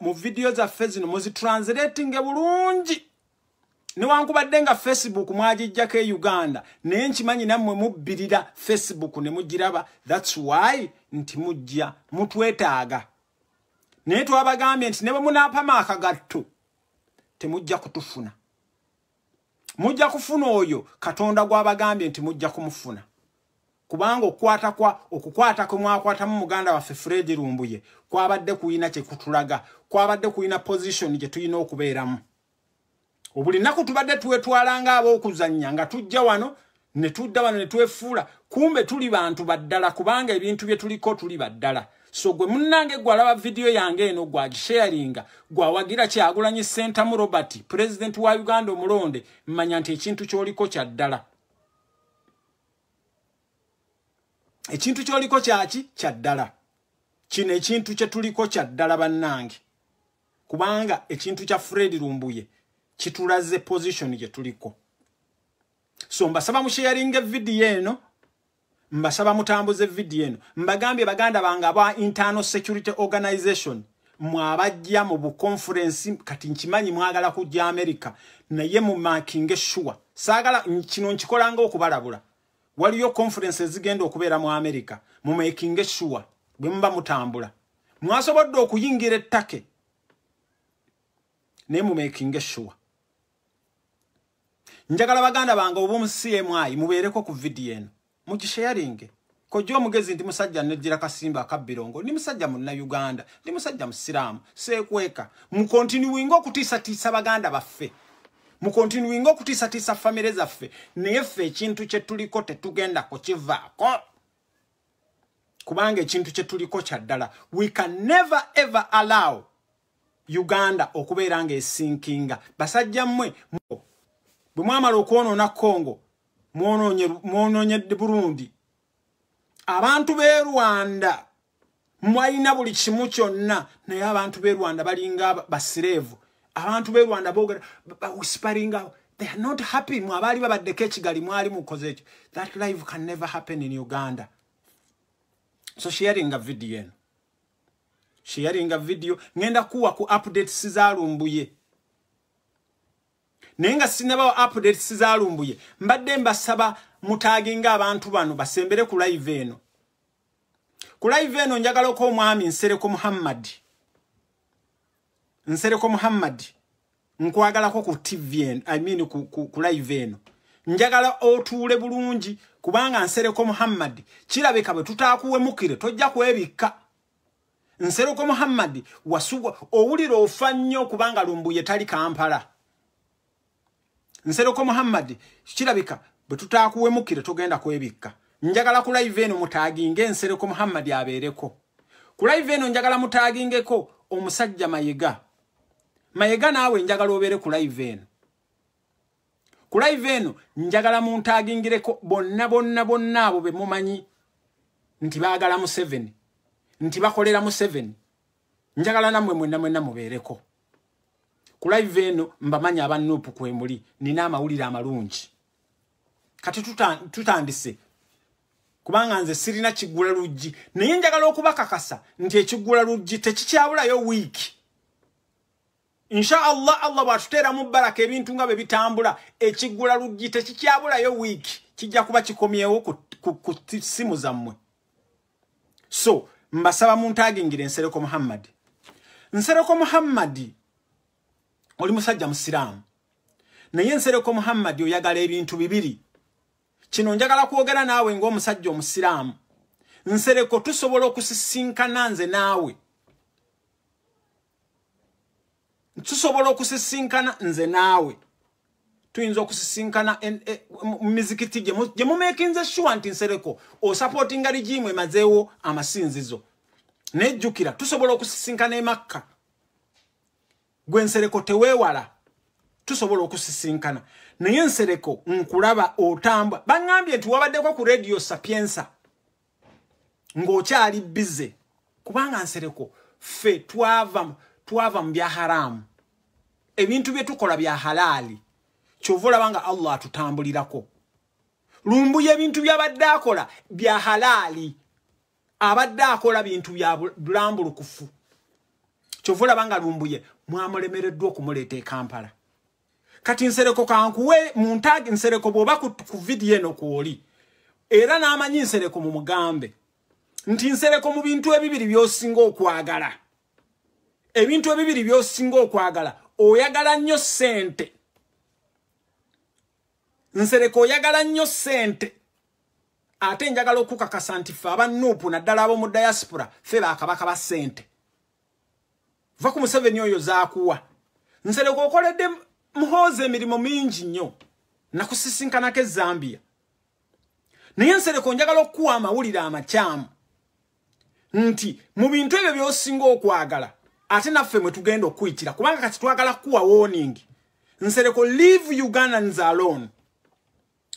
mu vidiyo zaffe zino muzitranslatinge bulungi newankubadde nga facebook mwagijjako e uganda naye nkimanyi nammwe mubbirira facebook ne mugiraba thats why nti mujja mutwetaaga naye twabagambye nti ne bwemunaapama akagatto temujja kutufuna mujja kufuna oyo katonda gwabagambye nti mujja kumufuna kubanga okukwata kwa okukwata kwe mwakwatamu muganda waffe fredi lumbuye kwabadde kulina kyekutulaga kwabadde kulina position gye tulina okubeeramu obuli nnaku tubadde twetwalanga ab'okuzannya nga tujja wano ne tudda wano ne twefuula kumbe tuli bantu baddala kubanga ebintu bye tuliko tuli baddala so gwe munnange gwalaba vidiyo yange eno gwagisharinga gwawagira kyagulanyi sentamu robert pulezidenti wa uganda omulonde mmanya nti ekintu ky'oliko kya ddala ekintu kyoliko kyaki kyaddala kino ekintu kyetuliko kyaddala bannange kubanga ekintu kya fred lumbuye kitulaze position gyetuliko so mbasaba musheyaringa evidiyo eno mbasaba mutambuze evidiyo eno mbagambye baganda bange aba internal security organization mwabajja mu bukonferensi kati nkimanyi mwagala kujja america naye mumakinga esuwa saagala kino nkikolangaokubalabula waliyo conference ezigenda okubeera mu america mu making sure bwe muba mutambula mwasobodde okuyingira ettake naye mu making sure njagala baganda bange oba omucmi mubeereko ku vidiyo eno mukisheyaringe kojja omugezi nti musajja nejjira kasimba akabbirongo ndi musajja munnauganda ndi musajja musiraamu seekweka mukontinuinga okutiisatiisa baganda baffe mukontinuinga okutiisatiisa famire zaffe naye ffe ekintu kyetuliko tetugenda kukivaako kubanga ekintu kyetuliko kyaddala we can never ever allow uganda okubeera nga esinkinga basajja mmwe bwe mwamala okwonoona kongo mwonoonyedde burundi abantu be rwanda mwalina buli kimu kyonna naye abantu be rwanda balinga basireevu abantu be rwanda boogera bawisiparinga they are not happy mw abaali babaddeko ekigali mwali mukoze ekyo that life can never happen in uganda so sharinga video eno sharinga video ngenda kuwa ku updates zalumbuye naye nga sinabawo updates zalumbuye mbadde mbasaba mutaginga abantu bano basembere ku live eno ku live eno njagala okw omwami nsereko muhammadi nsereko muhammadi nkwagalako ku tv eno i mean ku, ku, ku live eno njagala otuule bulungi kubanga nsereko muhammadi kirabika bwe tutaakuwemukire tojja kwebikka nsereko muhammadi wasuwa owulira ofa nnyo kubanga lumbuye tali kampala nsereko muhammadi kirabika bwe tutaakuwemukire togenda kwebikka njagala ku live eno mutaaginge ensereko muhammadi abeereko ku live eno njagala mutaagingeko omusajja mayiga mayega naawe njagala obeere ku live eno ku live eno njagala muntu agingireko bonna bonna bonna abo be mumanyi nti baagala mu seven nti bakolera mu seven njagala nammwe mwenna mwenna mubeereko ku live eno mbamanyi aba nuupu kwemuli nina amawulire amalungi kati tutandise kubanga nze sirina kiggula luggi naye njagala okubakakasa nti ekiggula luggi tekikyabulayo wiiki insha allah allah bwatuteera mu bbalaka ebintu nga bwe bitambula ekiggula luggi tekikyabulayo wiiki kijja kuba kikomyewo ku ssimu zammwe so mbasaba muntaagingira ensereko muhammadi nsereko muhammadi oli musajja musiraamu naye nsereko muhammadi oyagala ebintu bibiri kino njagala kwogera naawe ng'omusajja omusiraamu nsereko tusobola okusisinkananze naawe na tusobola okusisinkana nze naawe tuyinza okusisinkana e, mumizikiti gye mumekinze sure nti nsereko osapootinga rigimu emazeewo amasinzizo nejjukira tusobola okusisinkana emakka gwe nsereko teweewala tusobola okusisinkana naye nsereko nkulaba otambwa baŋambye nti wabaddeko ku radio sapiensa ng'okyali bize kubanga nsereko ffe twava mu byaharaamu ebintu byetukola bya halaali kyova olaba nga allah atutambulirako lumbuya ebintu byabadde akola bya halaali abadde akola bintu bya bulambulukufu kyova olaba nga lumbuye mwamulemereddwa okumuleeta ekampala kati nsereko kankuwe muntaagi nsereko bwoba ku vidiyo eno kwoli era n'amanyi nsereko mumugambe nti nsereko mu bintu ebibiri byosinga okwagala ebintu ebibiri byosinga okwagala oyagala nnyo ssente nsereka oyagala nnyo ssente ate njagala okukakasa nti fe abanuupu naddala abomu dayasipora fe bakabaka ba ssente va ku museveni oyo zakuwa nsereka okoledde muhoozi emirimu mingi nnyo nakusisinkanako ezambiya naye nsereko njagala okukuwa amawulire amakyamu nti mu bintu ebyo byosinga okwagala ate naffe mwe tugenda okuyitira kubanga kati twagala kuwa warning nsereko leave ugandans alone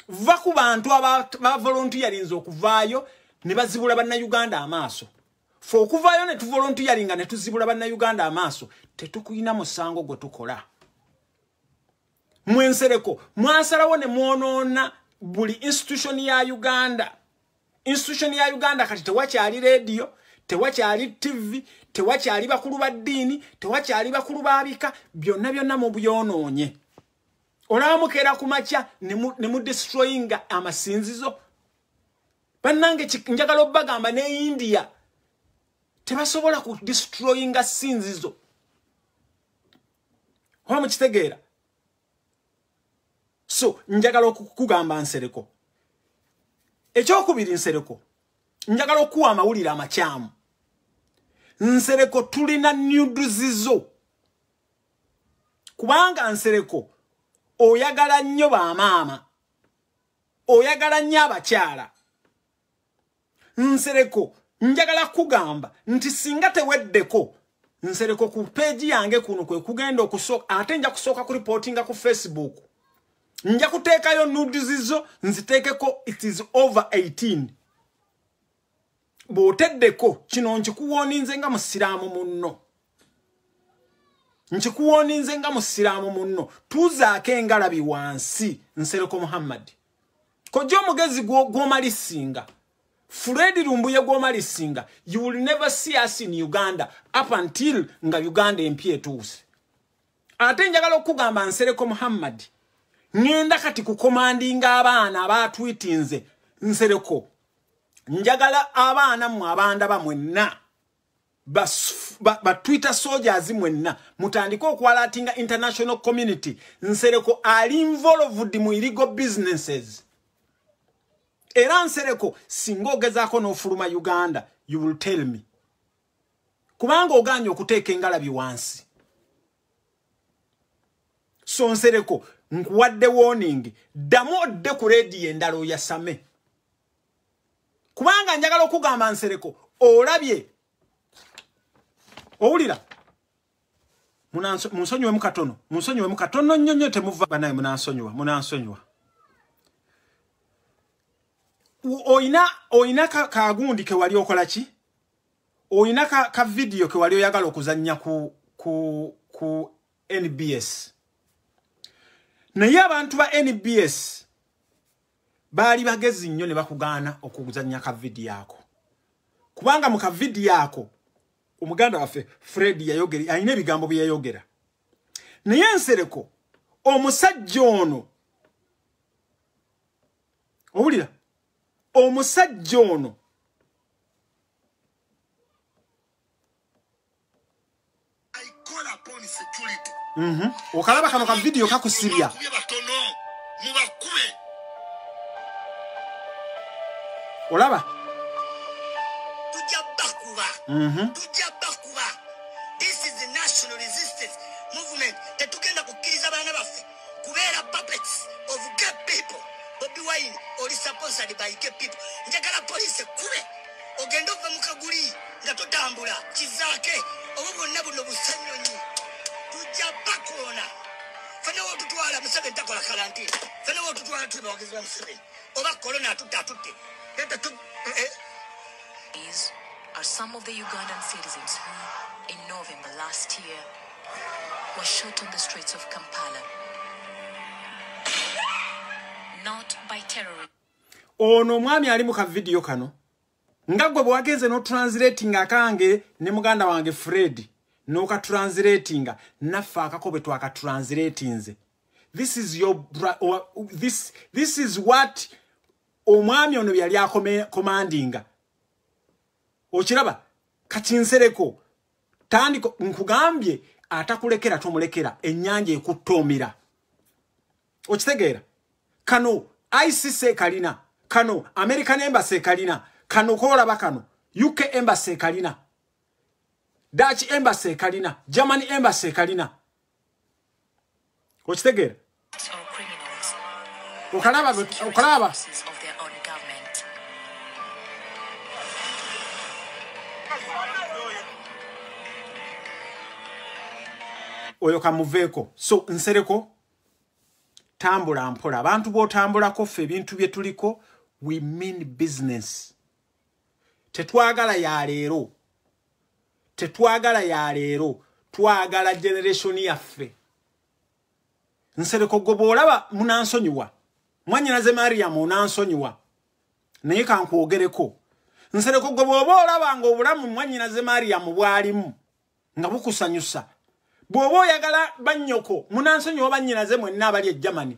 va ku bantu abavolontiyalinza okuvaayo ne bazibula bannayuganda amaaso fe okuvaayo ne tuvolontiyalinga ne tuzibula bannayuganda amaaso tetukulina musango gwe tukola mwensereko mwasalawo ne mwonoona buli institution ya uganda institution ya uganda kati tewakyali rediyo tewakyali tivi tewakyali bakulu ba ddiini tewakyali bakulu baabika byonna byonna mubyonoonye olabamukeera ku makya ne mudistroyinga amasinzizo bannange njagala obbagamba ne india tebasobola ku distroyinga sinzizo oba mukitegeera so njagala okukugamba nsereko ekyokubiri nsereko njagala okuwa amawulire amakyamu nsereko tulina nyuduzizo kubanga nsereko oyagala nnyo bamaama oyagala nnyo abakyala nsereko njagala kugamba nti singa teweddeko nsereko ku peegi yange kuno kwe kugenda ate nja kusooka kuripootinga ku facebook nja kuteekayo nudizizo nziteekeko it is over 18 bw'oteddeko kino nkikuwooninze nga musiraamu munno nkikuwooninze nga musiraamu munno tuuzaako engalabi wansi nsereko muhammadi kojja omugezi gw'omalisinga fred lumbuye gw'omalisinga you will never see us in uganda up until nga uganda empya etuuse ate njagala okugamba nsereko muhammadi ŋenda kati kukomandinga abaana abaatwitinze nsereko njagala abaana mmwe abandaba mwenna batwitter soldiers mwenna mutandike okwalatinga international community nsereko ali involved mu illegal businesses era nsereko singa ogezaako n'ofuluma uganda you will tell me kubanga oganye okuteeka engalabi wansi so nsereko nkuwadde warning ddamu odde ku rediyo endala oyasame kubanga njagala okugamba nsereko olabye owulira munsonyiwemu katono munsonyiwemu katono nnyo nnyo temuva banaye munansonyiwa munansonyiwa oyina oyina kagundi kewali okola ki oyina ka vidiyo kewali oyagala okuzannya ku ku ku nbs naye abantu ba nbs baali bagezi nnyo ne bakugaana okuguzannya kavidiyo ako kubanga mu kavidiyo ako omuganda waffe fred yayogere alina ebigambo bye yayogera naye ensereko omusajja ono owulira omusajja ono mhm. okalaba kano kavidiyo kakusibya O lava. To Jabakuba. Mm-hmm. To Jabakuba. This is the national resistance movement. The Tukenda Kukiriza Banabafi. Kubera puppets of gay people. Bobby Wine. Or is sponsored by gay people. Njagala police. Kube. Ogendo kwa mukaguli. Ngatotambula. Chizake. Obo bonna buno busanyo nyi. To Jabakuona. Fanya wotutuwala. Musabe ntako la karantini. Fanya wotutuwala. Tuna wakizwa musabe. Oba corona. Tuta tuti. Tuta. These are some of the Ugandan citizens who, in November last year, were shot on the streets of Kampala. Not by terrorists. Ono mwami alimu ka video kano. Ngagwe bwagenze no translating akange ne muganda wange Fred no ka translating na fa akakobe twa ka translating nze. This is your this this is what omwami ono byali akomandinga okiraba kati nsereko tandiko nkugambye atakulekera tomulekera ennyanja ekuttoomira okitegeera kano icc ekalina kano american embassy ekalina kano koolaba kano uk embassy ekalina dach embassy ekalina german embassy ekalina okitegeera okalaba okalaba oyo kamuveeko so nsereko tambula mpola abantu b'otambulako ffe ebintu bye tuliko we mean business tetwagala ya leero tetwagala ya leero twagala generation yaffe nsereko gwe bw'olaba munansonyiwa mwanyinaze mariyamu onansonyiwa naye kankwogereko nsereko gwe bw'oba olaba nga obulamu mwanyinaze mariyamu bwalimu nga bukusanyusa bwoba oyagala bannyoko munansonyiwa bannyinaze mwenna abali e germany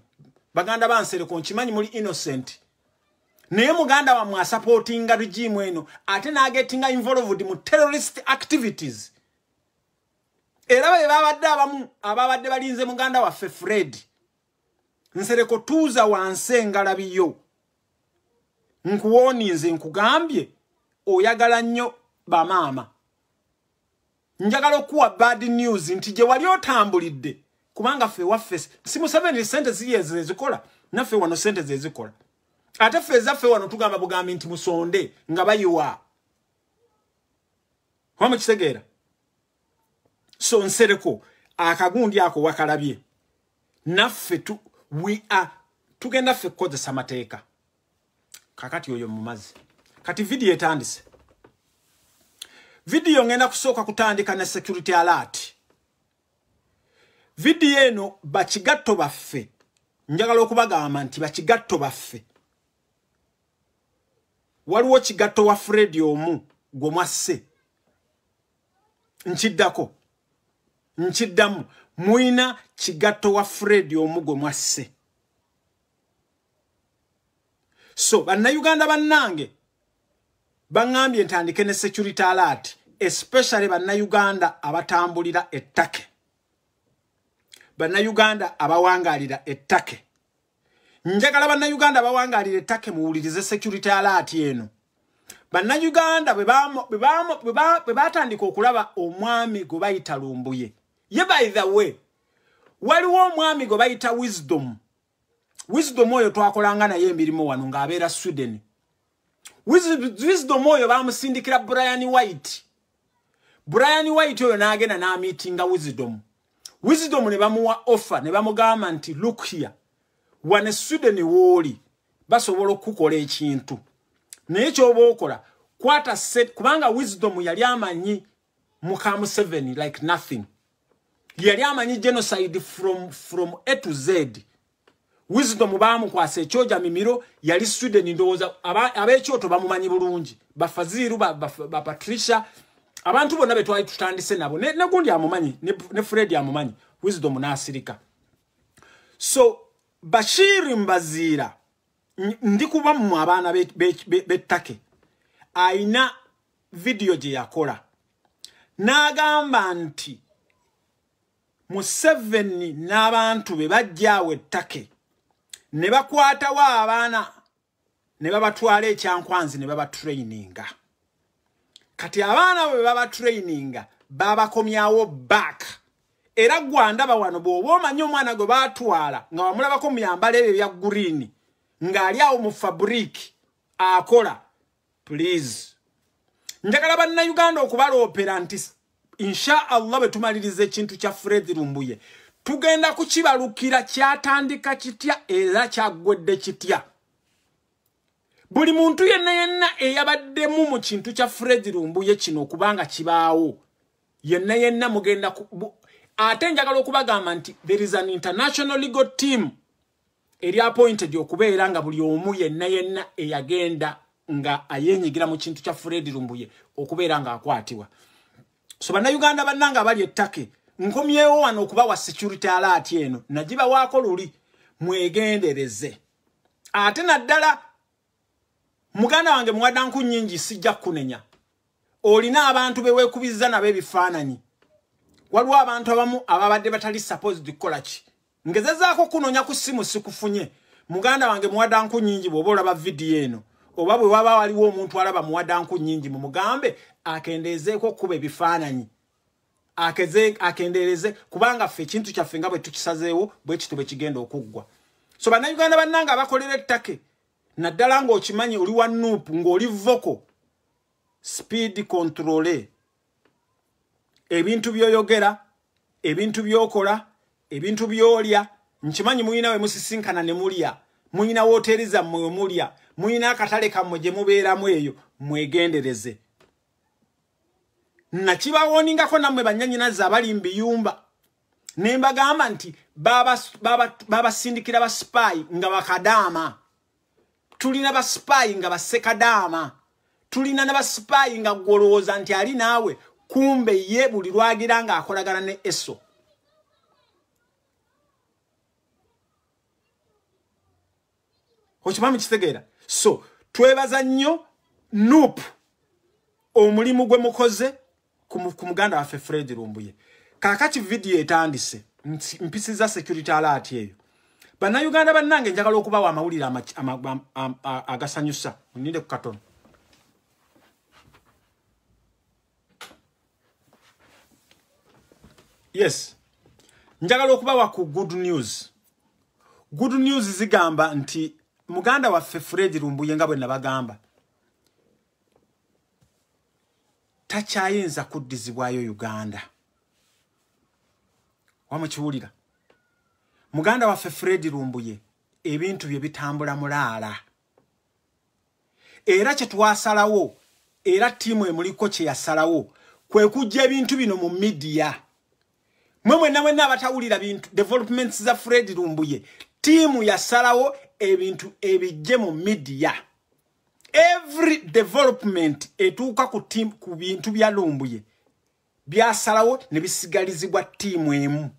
baganda bansereko nkimanyi muli innocent naye muganda wamwe asapootinga rugimu eno ate nagetinga involved mu terrorist activities era be babadde abamu ababadde balinze muganda waffe fred nsereko tuuza wanse engalabiyo nkuwoninze nkugambye oyagala nnyo bamaama njagala okuwa bad news nti gye wali otambulidde kubanga ffe waffe si museveni sente ziri ezezikola naffe wano sente zezikola ate ffe ezaffe wano tugamba bugambi nti musonde nga bayiwa wa mukitegeera so nsereko akagundi ako wakalabye naffe tu, we are tugenda ffe kukozesa mateeka kakati oyo mu mazzi kati vidiyo etandise video ngena kusoka kutandika na security alert video eno bachigatto baffe njagala okubagamba nti bachigatto baffe waliwo kigatto wa fred omu gwomwasse nkiddako nkiddamu muyina kigatto wa fred omu gwomwasse so bannayuganda bannange baŋŋambye ntandike ne security alert especially bannayuganda abatambulira ettake bannayuganda abawangalira ettake njagala bannayuganda abawangalira ettake muwulirize security alert eno bannayuganda bwe batandika okulaba omwami gwe bayita lumbuye ye by the way waliwo omwami gwe bayita wisdom wisdom oyo twakolanga naye emirimu wano ng'abeera sweden wisdom oyo bamusindikira brian white brian white oyo nagenda namiitinga wisdom wisdom ne bamuwa offer ne bamugamba nti look here wane sweden wooli basobola okukola ekintu naye kyoba okola kwata set kubanga wisdom yali amanyi mukamu 7 like nothing yali amanyi genocide from, from a to z wisdom baamukwasa ekyoja mimiro yali sweden ndowooza ab'ekyoto bamumanyi bulungi bafaziiru bapatricia abantu bonna betwali tutandise nabo negundi amumanyi ne fred amumanyi wisdom nasirika so bashiri mbaziira ndi kuba mmwe abaana bettake ayina vidiyo gye yakola n'agamba nti mu seveni n'abantu be bajjaawo ettake ne bakwatawo abaana ne babatwala ekyankwanzi ne babatraininga kati abaana bwe babatraininga babakomyawo back era gwandaba wano bwoba omanye omwana gwe baatwala nga wamulabako muyambala ebyo ebya guriini ng'ali awo mu faburiki akola please njagala bannayuganda okubaloopera nti insha allah bwe tumaliriza ekintu kya fredi lumbuye tugenda kukibalukira kyatandika kitya era kyaggwedde kitya buli muntu yenna yenna eyabaddemu mu kintu kya fred lumbuye kino okubanga kibaawo yenna yenna mugenda ate njagala okubagamba nti there is an international legal team eri appointed okubeera nga buli omu yenna yenna eyagenda nga ayenyigira mu kintu kya fred lumbuye okubeera ngaakwatibwa so bannayuganda bannanga abali ettake nkomyewo wano okuba wa security alaati eno nagibawaako luli mwegendereze ate naddala muganda wange muwaddanku nyingi sijja kkunenya olina abantu bewekubiza nabo ebifaananyi waliwo abantu abamu ababadde batali supposed kukola ki ngezezaako kkunonya ku simu sikufunye muganda wange muwaddanku nyingi bw'oba olaba vidiyo eno oba bwe waba waliwo omuntu alaba muwaddanku nyingi mumugambe akendezeeko okkuba ebifaananyi akeze akendereze kubanga ffe ekintu kyaffe nga bwe tukisazeewo bwe kitu bwe kigenda okuggwa so bannayuganda bannanga abakolera ettake naddala ngaokimanyi oli wa nuupu ng'oli voko speed controle ebintu byoyogera ebintu byokola ebintu byolya nkimanyi muyina we musisinkana ne mulya muyina wooteri zammwe wemulya muyina akatale kammwe gye mubeeramu eyo mwegendereze nakibawoningako nammwe bannyanyinazze abali mbiyumba ne mbagamba nti babasindikira basipaayi nga bakadaama tulina basipaayi nga basekadaama tulina nabasipaayi nga golowooza nti ali naawe kumbe ye buli lwagira ng'akolagana ne eso okimami kitegeera so twebaza nnyo nup omulimu gwe mukoze ku muganda waffe fred lumbuye kaakati vidiyo etandise mpisiza security alert eyo bannayuganda bannange njagala okubawa amawulire agasanyusa onyinde ku katono yes njagala okubawa ku good news good news zigamba nti muganda waffe fred lumbuye nga bwe nabagamba takyayinza kuddizibwayo uganda wamukiwulira muganda waffe fred lumbuye ebintu bye bitambula mulaala era kyetwasalawo era ttiimu emuliko kyeyasalawo kwe kujja ebintu bino mu midiya mwe mwenna mwenna abatawulira bintu developments za fred lumbuye ttiimu yasalawo ebintu ebijje mu midiya every development etuuka ku tim ku bintu byalumbuye byasalawo ne bisigalizibwa tiimu emu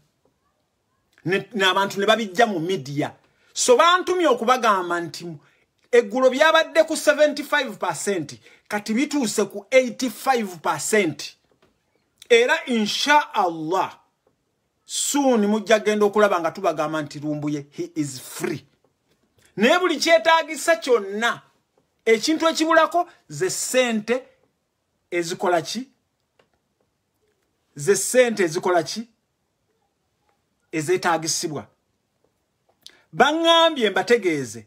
n'abantu ne babijja mu midiya so bantumye okubagamba nti eggulo byabadde ku 75 kati bituuse ku 85 era insha allah suuni mujja genda okulaba nga tubagamba nti lumbuye he is free naye buli kyetaagisa kyonna ekintu ekibulako ze sente ezikola ki ze sente ezikola ki ezeetagisibwa baŋŋambye mbategeeze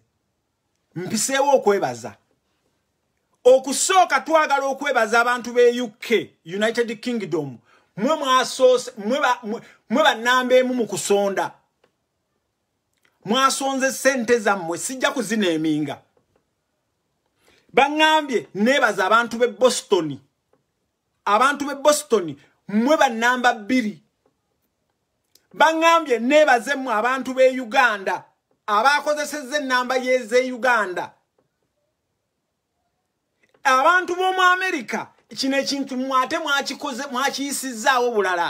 mpiseewo okwebaza okusooka twagala okwebaza abantu be uk united kingdom mwe mwasoose mwe bannamba emu mu kusonda mwasonze sente zammwe sijja kuzina eminga baŋŋambye nebaza abantu be bostoni abantu be bostoni mmwe bannamba bbiri baŋŋambye nebazemu abantu be uganda abakozesezza ennamba yeze uganda abantu b'omu amerika kino ekintu mwate mwakikoze mwakiyisizzaawo bulala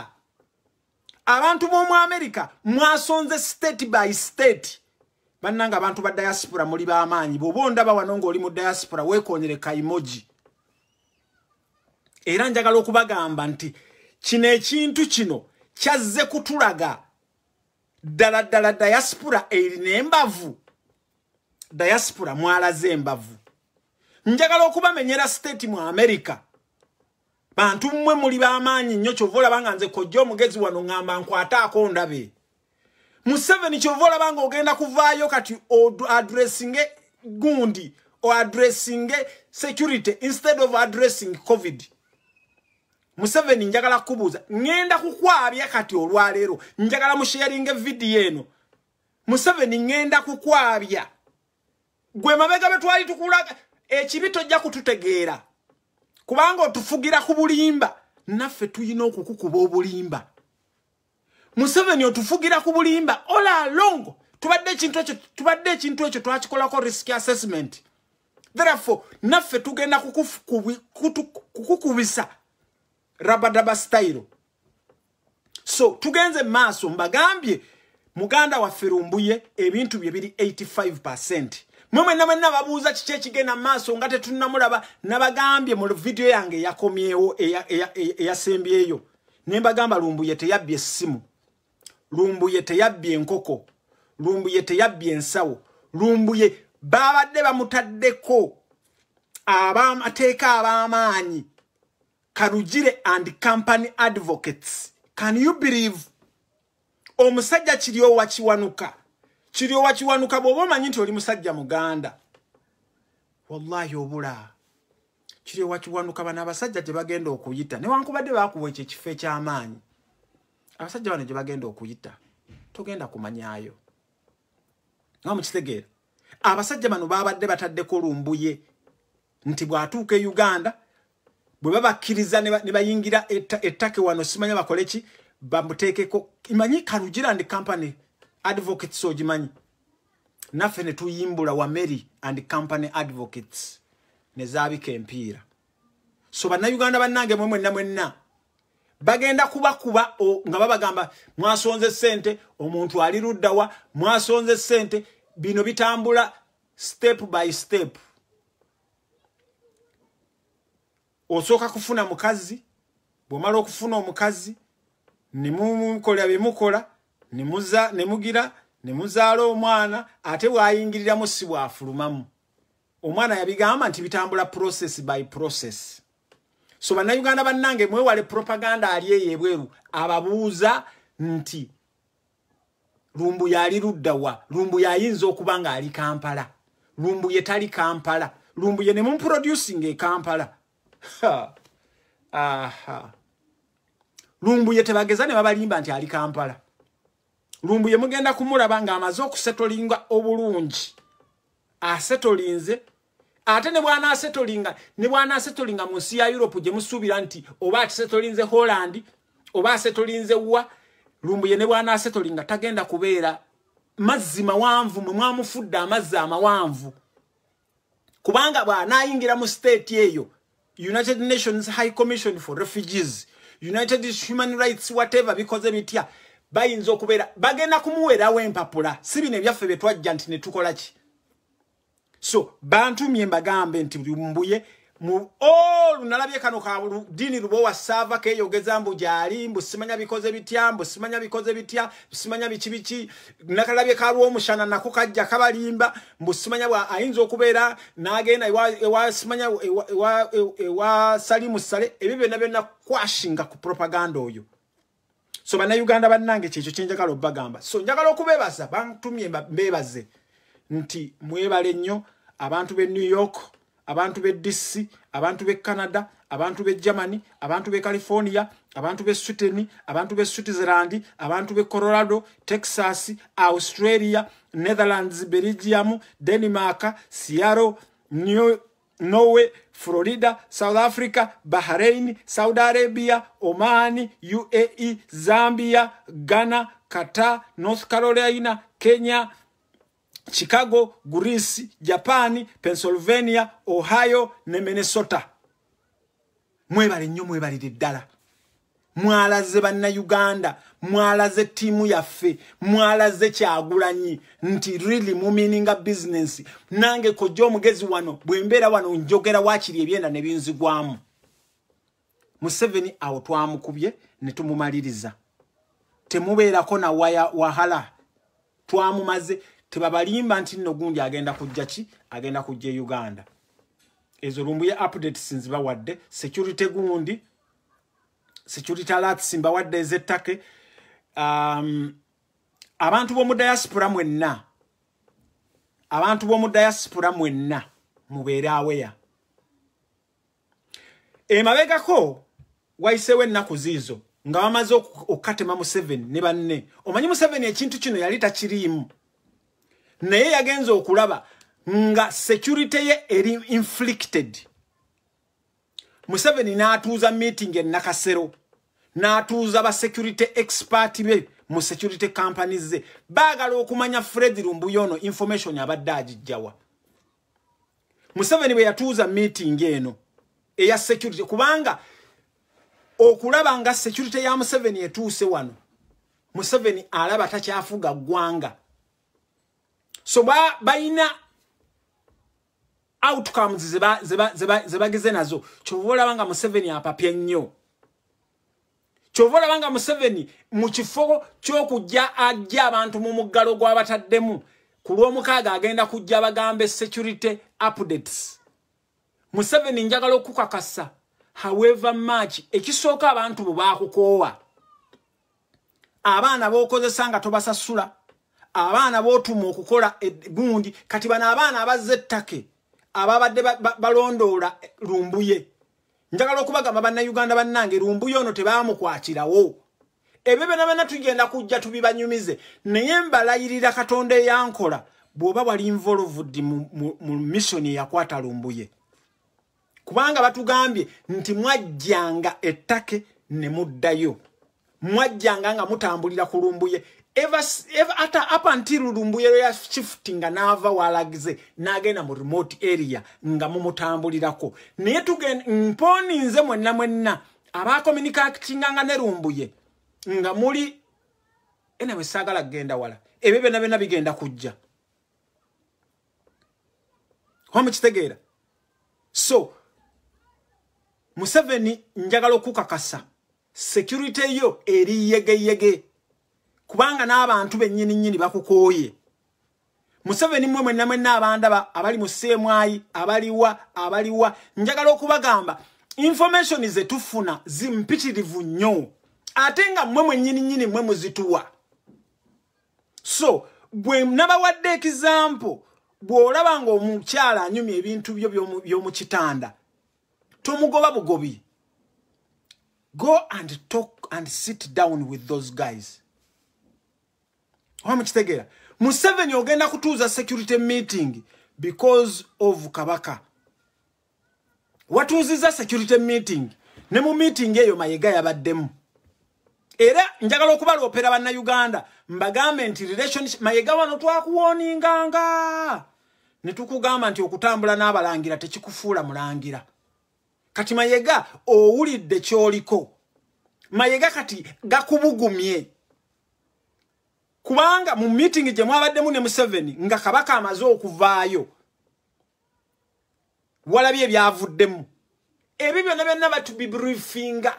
abantu b'omu amerika mwasonze state by state bannanga abantu ba dayasipora muli bamaanyi bwoba ondaba wano ngaoli mu dayasipora weekonyere kaimoji era njagala okubagamba nti kino ekintu kino kyazze kutulaga ddala ddala dayasipora erina embavu dayasipora mwalaze embavu njagala okubamenyera siteeti mu amerika bantu mmwe muli bamaanyi nnyo kyova olaba nga nze kojja omugezi wano ŋŋamba nkwataako ndabe museveni kyova olaba nga ogenda kuvaayo kati addressing gundi o addressing security instead of addressing covid museveni njagala kukubuuza ŋenda kukwabya kati olwaleero njagala musheyaringa evidiyo eno museveni ŋenda kukwabya gwe mabega betwali tukulaga ekibi tojja kututegeera kubanga otufugira ku bulimba naffe tuyina okukukuba obulimba museveni otufugira ku bulimba ola longo tubadde ekintu ekyo tubadde ekintu ekyo twakikolako risk assessment therefore naffe tugenda kukukubisa rabadaba stairo so tugenze maaso mbagambye muganda waffe rumbuye ebintu bye biri 85 percent mwe mwena mwena babuuza kiki ekigenda maaso nga tetunnamulaba nabagambye mu vidiyo yange eyakomyewo eyasembyeyo ne mbagamba lumbuye teyabbye essimu lumbuye teyabbye enkoko lumbuye teyabbye ensawo lumbuye babadde bamutaddeko amateeka ab'amaanyi karugire and company advocates can you believe omusajja kiryowa kiwanuka kiryowa kiwanuka bw'oba omanyi nti oli musajja muganda wallahi obula kiryowa kiwanuka bana abasajja gye bagenda okuyita newankubadde bakuwa ekyo ekifo eky'amaanyi abasajja bano gye bagenda okuyita togenda kumanyayo nga mukitegeera abasajja bano babadde bataddeko lumbuye nti bwatuuka e uganda bwe babakkiriza ne bayingira ettake wano simanya bakole ki bamuteekeko imanyi karugirand company advocates ogimanyi naffe ne tuyimbula wa mary and company advocates ne zaabika empiira so bannayuganda bannange mwemwenna mwenna bagenda kubakuba nga babagamba mwasonze sente omuntu ali luddawa mwasonze sente bino bitambula step by step osooka kufuna mukazi bwomala okufuna omukazi nemukola bimukola nemugira nemuzaala omwana ate bwayingiriramu si bwafulumamu omwana yabigamba nti bitambula process by process so bannayuganda bannange mwewale propaganda ali eyo ebweru ababuuza nti lumbu yali ludda wa lumbu yayinza okuba ng'ali kampala lumbu ye tali kampala lumbu ye nemumproducing ekampala aha lumbu ye tebageza ne babalimba nti ali kampala lumbu ye mugenda kumulaba ng'amaze okusetolinga obulungi asetolinze ate ne bwana settlinga ne bwana settlinga mu siya Europe je musubira nti oba settlinze Holland oba settlinze wa lumbu ye ne bwana settlinga tagenda kubera mazima wanvu mu mwamufudda amazama wanvu kubanga bwana ayingira mu state yeyo United Nations High Commission for Refugees United Human Rights whatever because emitia bayinzo kubera bagenda kumuwera we mpapula sibine byaffe betwajja nti ne tukola ki so bantumye mbagambe nti mbuye mu olu oh, nalabye kano ka dini lubowa sava keyogeza mbu gyali mbu simanya bikoze bitya mbu simanya bikoze bitya simanya biki biki nakalabye ka lwomushana nako kajja kabalimba mbu simanya bwa ayinza okubeera n'agenda ewa simanya ewa salimu sale ebyo byonna byonna kwashinga ku propaganda oyo so bannayuganda bannange kyekyo kyenjagala obbagamba so njagala okubeebaza bantumye mbeebaze mba, nti mwebale nnyo abantu be new york abantu be dc abantu be canada abantu be germany abantu be california abantu be sweden abantu be switzerland abantu be colorado texas australia netherlands belgium denmark siaro norway florida south africa bahrain saudi arabia omani uae zambia ghana qatar north carolina kenya Chicago, Greece, Japan, Pennsylvania, Ohio ne Minnesota. Mwebale nnyo mwebalire ddala. Mwalaze bannayuganda, mwalaze ttiimu yaffe, mwalaze kyagulanyi nti really mu meaning business. Nange kojja omugezi wano bwe mbeera wano njogera waakiri ebyenda ne binzigwamu. Museveni awo twamukubye ne tumumaliriza. Temubeerako na waya wahala. Twamumaze tebabalimba nti nno gundi agenda kujja ki agenda kujja e uganda ezo lumbu ya updates nzibawadde security gundi security alerts mbawadde ez'ettake um, abantu b'omu diaspora mwenna abantu b'omu diaspora mwenna mubeere aweya emabegako wayisewo ennaku ziizo nga bamaze okukatema museveni ne banne omanyi museveni ekintu kino yali takiriimu naye yagenza okulaba nga security ye eri inflicted museveni n'atuuza meeting enakasero n'atuuza basecurity expert be mu security companies ze baagala okumanya fred rumbuyono information abadde agijjawa museveni bwe yatuuza meeting eno eya security kubanga okulaba nga security ya museveni etuuse wano museveni alaba takyafuga ggwanga so balina outcomes zebageze nazo kyova olaba nga museveni apapy ennyo kyova olaba nga museveni mu kifo kyokujja ajja abantu mu muggalo gw'abataddemu ku lwomukaaga agenda kujja bagambe security updates museveni njagala okukakasa however much ekisooka abantu bwe bakukoowa abaana b'okozesa nga tobasasula abaana b'otuma okukola gundi kati bano abaana abazza ettake ababadde balondoola lumbuye njagala okubagamba bannayuganda bannange lumbuye ono tebaamukwatirawo ebyo byona byona tugenda kujja tubibanyumize naye mbalayirira katonda eyankola bw'oba wali nvolved mu missioni eyakwata lumbuye kubanga batugambye nti mwajjanga ettake ne muddayo mwajjanga nga mutambulira ku lumbuye ata apa nti lulumbuyero ya shift nga nava walagize nagenda mu remote area nga mumutambulirako naye mponi nze mwenna mwenna abakominikatinganga ne lumbuye nga muli enawe saagala kgenda wala ebyo byonna byonna bigenda kujja wamukitegeera so museveni njagala okukakasa security yo eri yegeyege yege. kubanga n'abantu bennyini nnyini bakukooye museveni mmwe mwenna mwenna abandaba abali mu seemwayi abaliwa abaliwa njagala okubagamba infomationi zetufuna zimpitirivu nnyo ate nga mmwe mwennyini nnyini mmwe muzituwa so bwe nabawadde ekizampo bw'olaba nga omukyala anyumya ebintu byo by'omukitanda tomugoba bugobi go and talk and sit down with those guys wamukitegeera museveni ogenda kutuuza security meeting because of kabaka watuuziza security meeting ne mu meeting eyo mayiga yabaddemu era njagala okubaloopera bannayuganda mbagambe nti relationship mayiga wano twakuwoninganga ne tukugamba nti okutambula n'abalangira tekikufuula mulangira kati mayega owulidde kyoliko mayega kati gakubugumye kubanga mu meeting gye mwabaddemu ne museveni nga kabaka amaze okuvaayo walabye ebyavuddemu ebyo byonna byonna batubibriefinga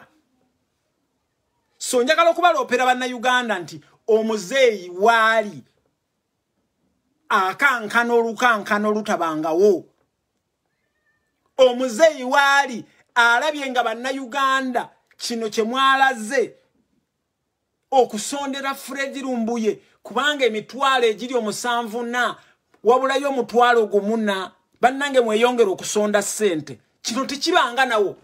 so njagala okubaloopera bannayuganda nti omuzeeyi waali akankana olukankana olutabangawo omuzeeyi waali alabye nga bannayuganda kino kye mwalaze okusondera fred lumbuye kubanga emitwalo egiri omusanvu na wabulayo omutwalo gumuna bannange mweyongere okusonda ssente kino tekibanga nawo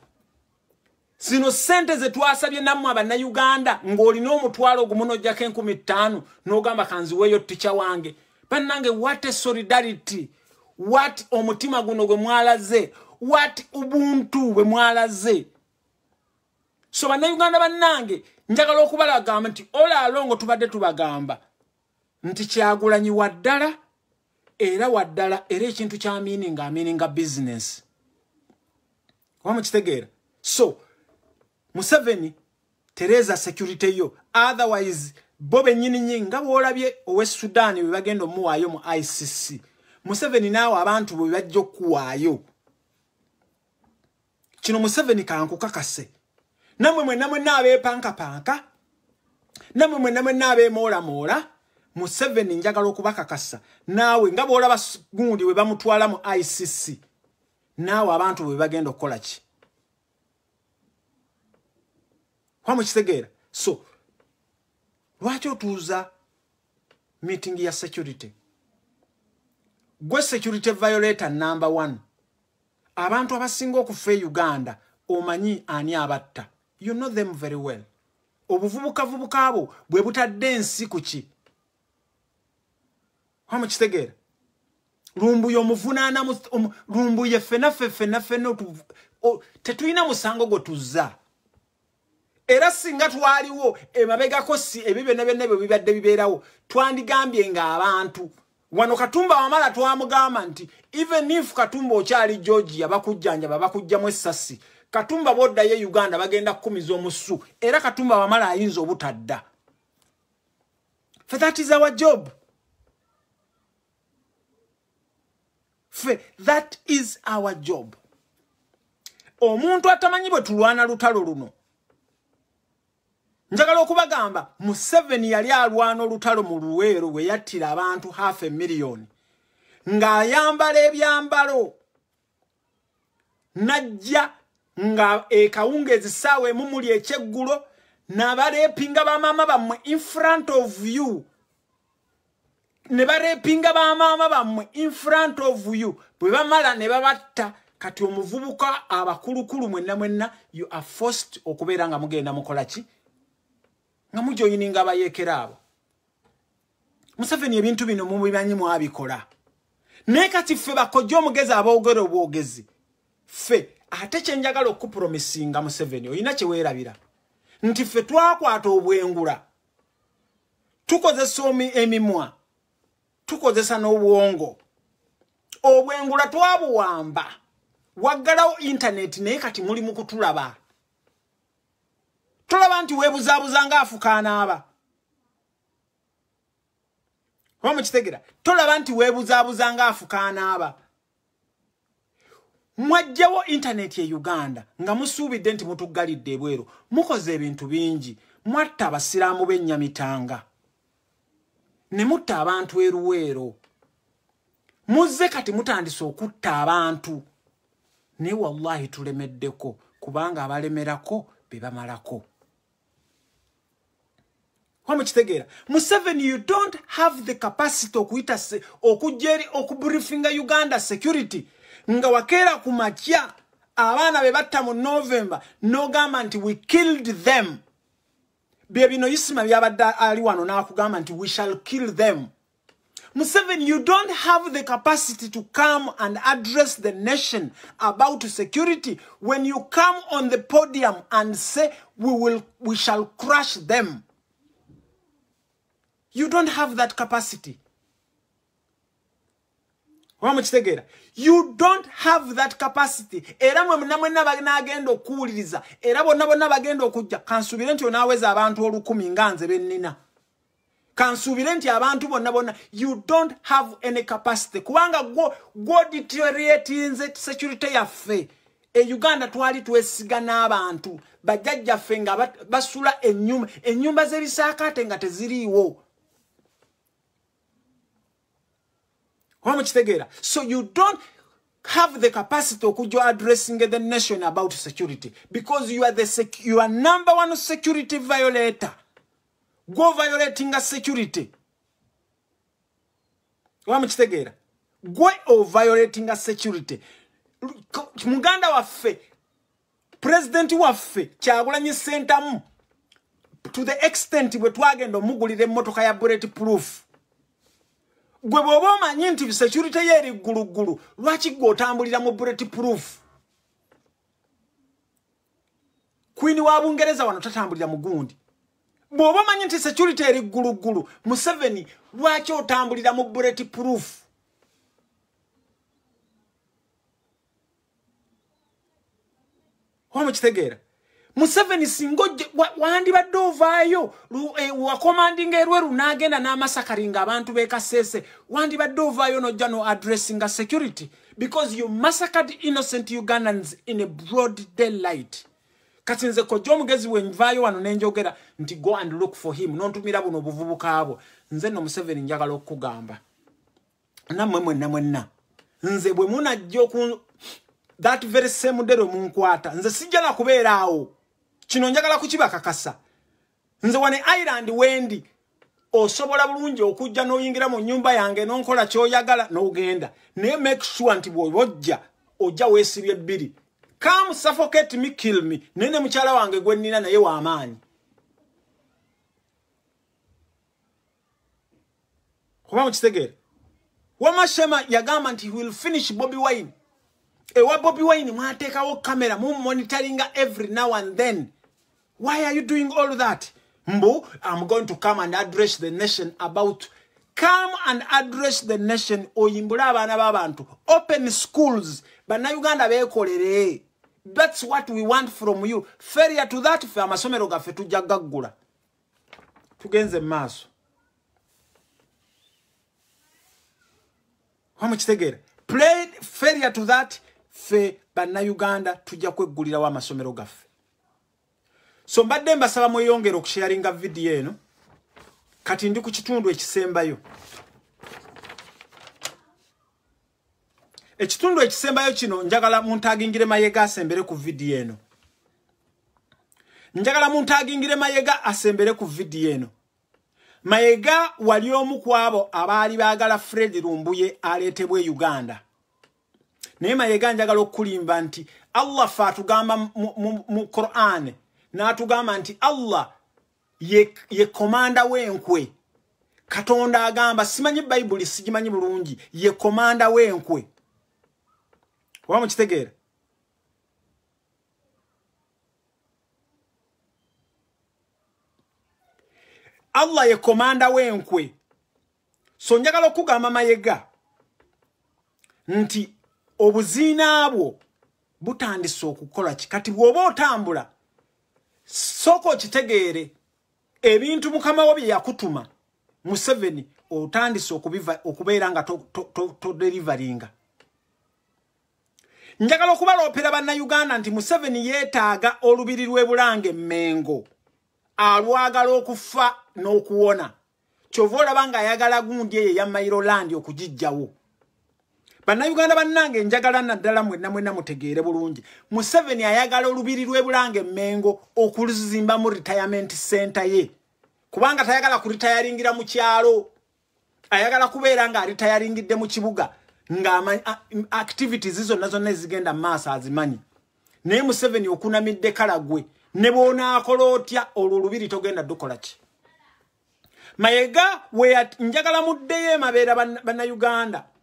zino ssente zetwasabye nammwe abannayuganda ng'olina omutwalo ogumuno ojjako enkumi ttaano n'ogamba kanziweeyo ticha wange bannange wat solidarity wat omutima guno gwe mwalaze wat ubuntu bwe mwalaze so bannayuganda bannange njagala okubalagamba nti olaalongo tubadde tubagamba nti kyagulanyi waddala era waddala era ekintu kya meaning ameaninga business oba mukitegeera so museveni tereza security yo otherwise bo benyininyi nga bwolabye owe sudan bwe bagenda omuwaayo mu icc museveni naawe abantu bwe bajja okkuwaayo kino museveni kankukakase namwe mwena mwena abeepankapanka namwe mwena mwena abeemoolamoola museveni njagala okubakakasa naawe nga boolaba gundi we bamutwala mu icc naawe abantu bwe bagenda okukola ki wamukitegeera so lwaki otuuza meeting ya security gwe security violator number one abantu abasinga okufa e uganda omanyi ani abatta you know them very well obuvubukavubuka bo bwe butadde ensi ku ki wamukitegeera lumbuye omuvunaana lumbuye fenaffe fenaffena tetulina musango gwe tuzza era singa twaliwo emabegako si ebyo byonna byonna ebyo bibadde bibeerawo twandigambye ngaabantu wano katumba wamala twamugamba nti even if katumba okyali georgia bakujjanjaba bakugjamu essasi katumba bodda ye uganda bagenda kkumiza omusu era katumba wamala ayinza obutadda fe that is our job fe that is our job omuntu atamanyi bwe tulwana lutalo luno njagala okubagamba mu seven yali alwana olutalo mu luweero we yattira abantu half a milliyoni ng'ayambala ebyambalo najja nga ekawungeezi saawa emu muli ekyeggulo nabareepinga bamaama bammwe in front of you ne bareepinga bamaama bammwe in front of you bwe bamala ne babatta kati omuvubuka abakulukulu mwenna mwenna you are forced okubeera nga mugenda mukola ki nga mujoyininga abayeekera abo museveni ebintu bino mubimanyi mwabikola naye kati ffe bakojja omugezi aboogera obwogezi ffe ate kyenjagala okupromisinga museveni olina kyewerabira nti ffe twakwata obwengula tukozesa emimwa tukozesa n'obwongo obwengula twabuwamba waggalawo intaneti naye kati muli mu kutulaba tulaba nti weebuzaabuza ngaafukanaaba oba mukitegera tolaba nti weebuzaabuza ngaafukanaaba mwajjawo intaneti e uganda nga musuubidde nti mutuggalidde ebweru mukoze ebintu bingi mwatta abasiraamu b'ennyamitanga ne mutta abantu eruweero muzze kati mutandise okutta abantu naye wallahi tulemeddeko kubanga abalemerako be bamalako wamukitegeera mu seven you don't have the capacity okuyita okujja eri okubriefinga uganda security nga wakeera ku makya abaana be batta mu novemba n'ogamba nti we killed them bye bino isima byabadde ali wano n'akugamba nti we shall kill them museven you don't have the capacity to come and address the nation about security when you come on the podium and say we, will, we shall crush them you don't have that capacity bamukitegeera you don't have that capacity era mwe mwena mwena nagenda okuwuliriza era bonna bonna bagenda okujja kansuubire nti onaweza abantu olukumi nga nze bennina kansuubire nti abantu bonna bonna you don't have any capacity kubanga gwoditeriatinze security yaffe e uganda twali twesiga n'abantu bajjajjaffe nga basula enyumba enyumba z'ebisaakaate nga teziriiwo wamukitegeera so you don't have the capacity okujja addressing the nation about security because you are, the sec you are number one security violator gwovayolatinga security wamukitegeera gwe ovayolatinga security muganda waffe purezidenti waffe kyagulanyi sentamu to the extent bwe twagenda omugulira emmotoka ya bulet proof gwe bwoba omanyi nti security yo eri gguluggulu lwaki gwe otambulira mu bret proof queen wa bungereza wano tatambulira mu gundi bwoba omanyi nti security eri gguluggulu museveni lwaki otambulira mu bret proof wamukitegeera museveni singa wandibadde ovaayo e, wakomandinga erweru nagenda n'amasakari nga abantu bekasese wandibadde ovaayo nojja no addressinga security because you massacred innocent ugandans in a broad daylight kati nze kojja omugezi wenvaayo wano nenjogera nti go and look for him nontumira buno obuvubuka bwo nze no museveni njagala okukugamba nammwe mwenna mwenna nze bwe munajja oku that very same dero munkwata nze sijjala kubeeraawo kino njagala kukibakakasa nze wane irand wendi osobola bulungi okujja noyingira mu nyumba yange nonkola kyoyagala nogenda naye make sure nti bwebojja ojja weesibya ebbiri kam suffocate me kill me naye ne mukyala wange gwe nnina naye w'amaanyi kuba mukitegere wamashema yagamba nti will finish bobby wine ewa bobby wine mwateekawo kamera mumonitoringa every now and then Why are you doing all that? Mbu, I'm going to come and address the nation about come and address the nation oyimbule abaana b'abantu open schools bannayuganda beekolere that's what we want from you failure to that fe amasomero gaffe tujja How much mu maaso Play failure to that fe bannayuganda tujja kweggulirawo amasomero gaffe so mbadde mbasaba mweyongere okusharinga vidiyo eno kati ndi ku kitundu ekisembayo ekitundu ekisembayo kino njagala muntu agingire mayega asembere ku vidiyo eno njagala muntu agingire mayega asembere ku vidiyo eno mayega wali omu ku abo abaali baagala fred lumbuye aleetebwe uganda naye mayega njagala okukulimba nti allah fe atugamba mu qur'ani mu, mu n'atugamba nti allah ye, ye komanda w'enkwe katonda agamba simanyi bayibuli sigimanyi bulungi ye komanda w'enkwe oba mukitegeera allah ye komanda w'enkwe so njagala okugamba mayega nti obuziinaabwo butandise okukola kikati bw'oba otambula soko kitegere ebintu mukama wo byakutuma mu 7 otandise okubiva okubera nga to, to, to, to deliveringa njagala okubaloopera banna uganda nti museveni yeetaaga olubirirwe bulange mmengo alwagala okufa n'okuwona kyova olaba ng'ayagala gundi eyo eya mailo landi okugijjawo bannayuganda bannange njagala naddala mwenna mwenna mutegeere bulungi museveni ayagala olubiri lwebulange mmengo okuluzimbamu retirement center ye kubanga tayagala kuritayaringira mu kyalo ayagala kubeera ng'aritayaringidde mu kibuga ngaactivities zonna zonna ezigenda mumaaso azimanyi naye museveni okunamidde kalagwe ne bwonaakola otya olwo lubiri togenda dukola ki mayega njagala muddeyo emabeera bannayuganda banna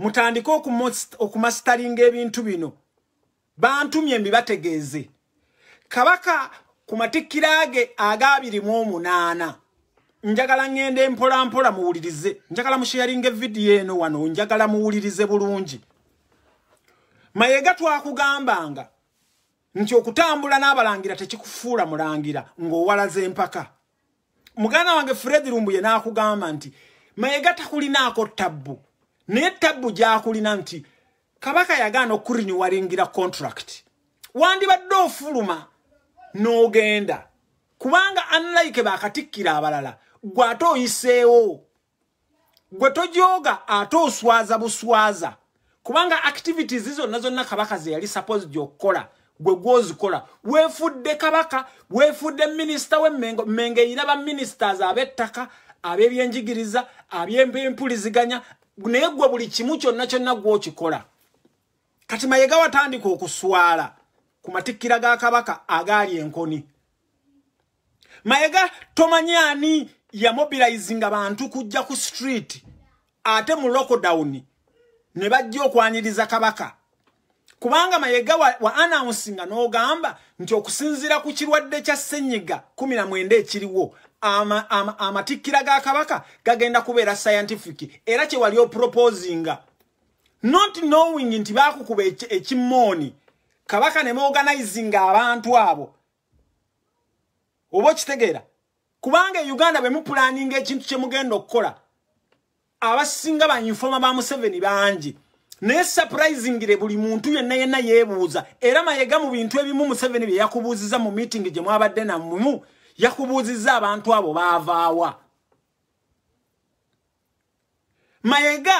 mutandike okumasitalinga ebintu bino bantumye mbibategeeze kabaka ku matikkiraage agaabirimu omunaana njagala ŋŋende mpola mpola muwulirize njagala musheyaringa evidiyo eno wano njagala muwulirize bulungi mayega twakugambanga nti okutambula n'abalangira tekikufuula mulangira ng'owalaza empaka muganda wange fredi lumbu ye n'akugamba nti mayega takulinaako tabbu naye tabu gyakulina nti kabaka yagaana okurinyuwalingira contract wandibadde ofuluma n'ogenda kubanga anlaike bakatikkira abalala gwe ate oyiseewo gwe togyoga ate oswaza buswaza kubanga activities zonna zonna kabaka zeyali supposed okukola gwe gwozikola weefudde kabaka weefudde minisita wemmengo mmengeyira ba ministers ab'ettaka ab'ebyenjigiriza ab'empuliziganya naye gwe buli kimu kyonna kyonna gwe okikola kati mayega watandika okuswala ku matikkira ga kabaka agaali enkoni mayega tomanyi ani yamobilayizi nga bantu kujja ku street ate mu lockdown ne bajja okwanyiriza kabaka kubanga mayega wa, wa anawunsinga n'ogamba nti okusinziira ku kirwadde kya senyiga 19 ekiriwo amatikkira ga kabaka gagenda kubeera scientific era kyewali opropozinga not knowing nti bakukuba ekimooni kabaka nemoganizinga abantu abo oba okitegeera kubanga e uganda bemupulaninga ekintu kyemugenda okukola abasinga bainfoma ba museveni bangi naye surprisingire buli muntu yenna yenna yeebuuza era mayega mu bintu ebimu museveni bye yakubuuziza mu miitingi gye mwabadde nammumu yakubuuzizza abantu abo baavaawa mayega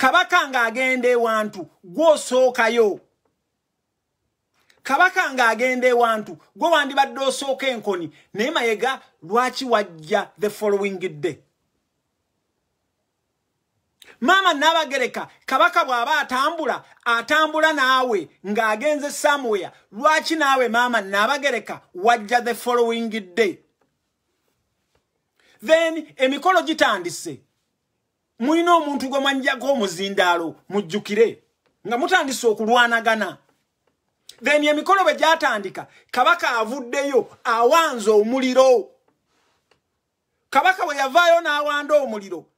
kabaka ng'agenda ewantu gw'osookayo kabaka ng'agenda ewantu gwe wandibadde osooka enkoni naye mayega lwaki wajja the following day maama nabagereka kabaka bw'aba atambula atambula naawe ng'agenze samuwere lwaki naawe maama nabagereka wajja the following day then emikolo gitandise mulina omuntu gwemwanjako omuzindaalo mujjukire nga mutandise okulwanagana then emikolo bwe gyatandika kabaka avuddeyo awanze omuliro kabaka bwe yavaayo n'awanda omuliro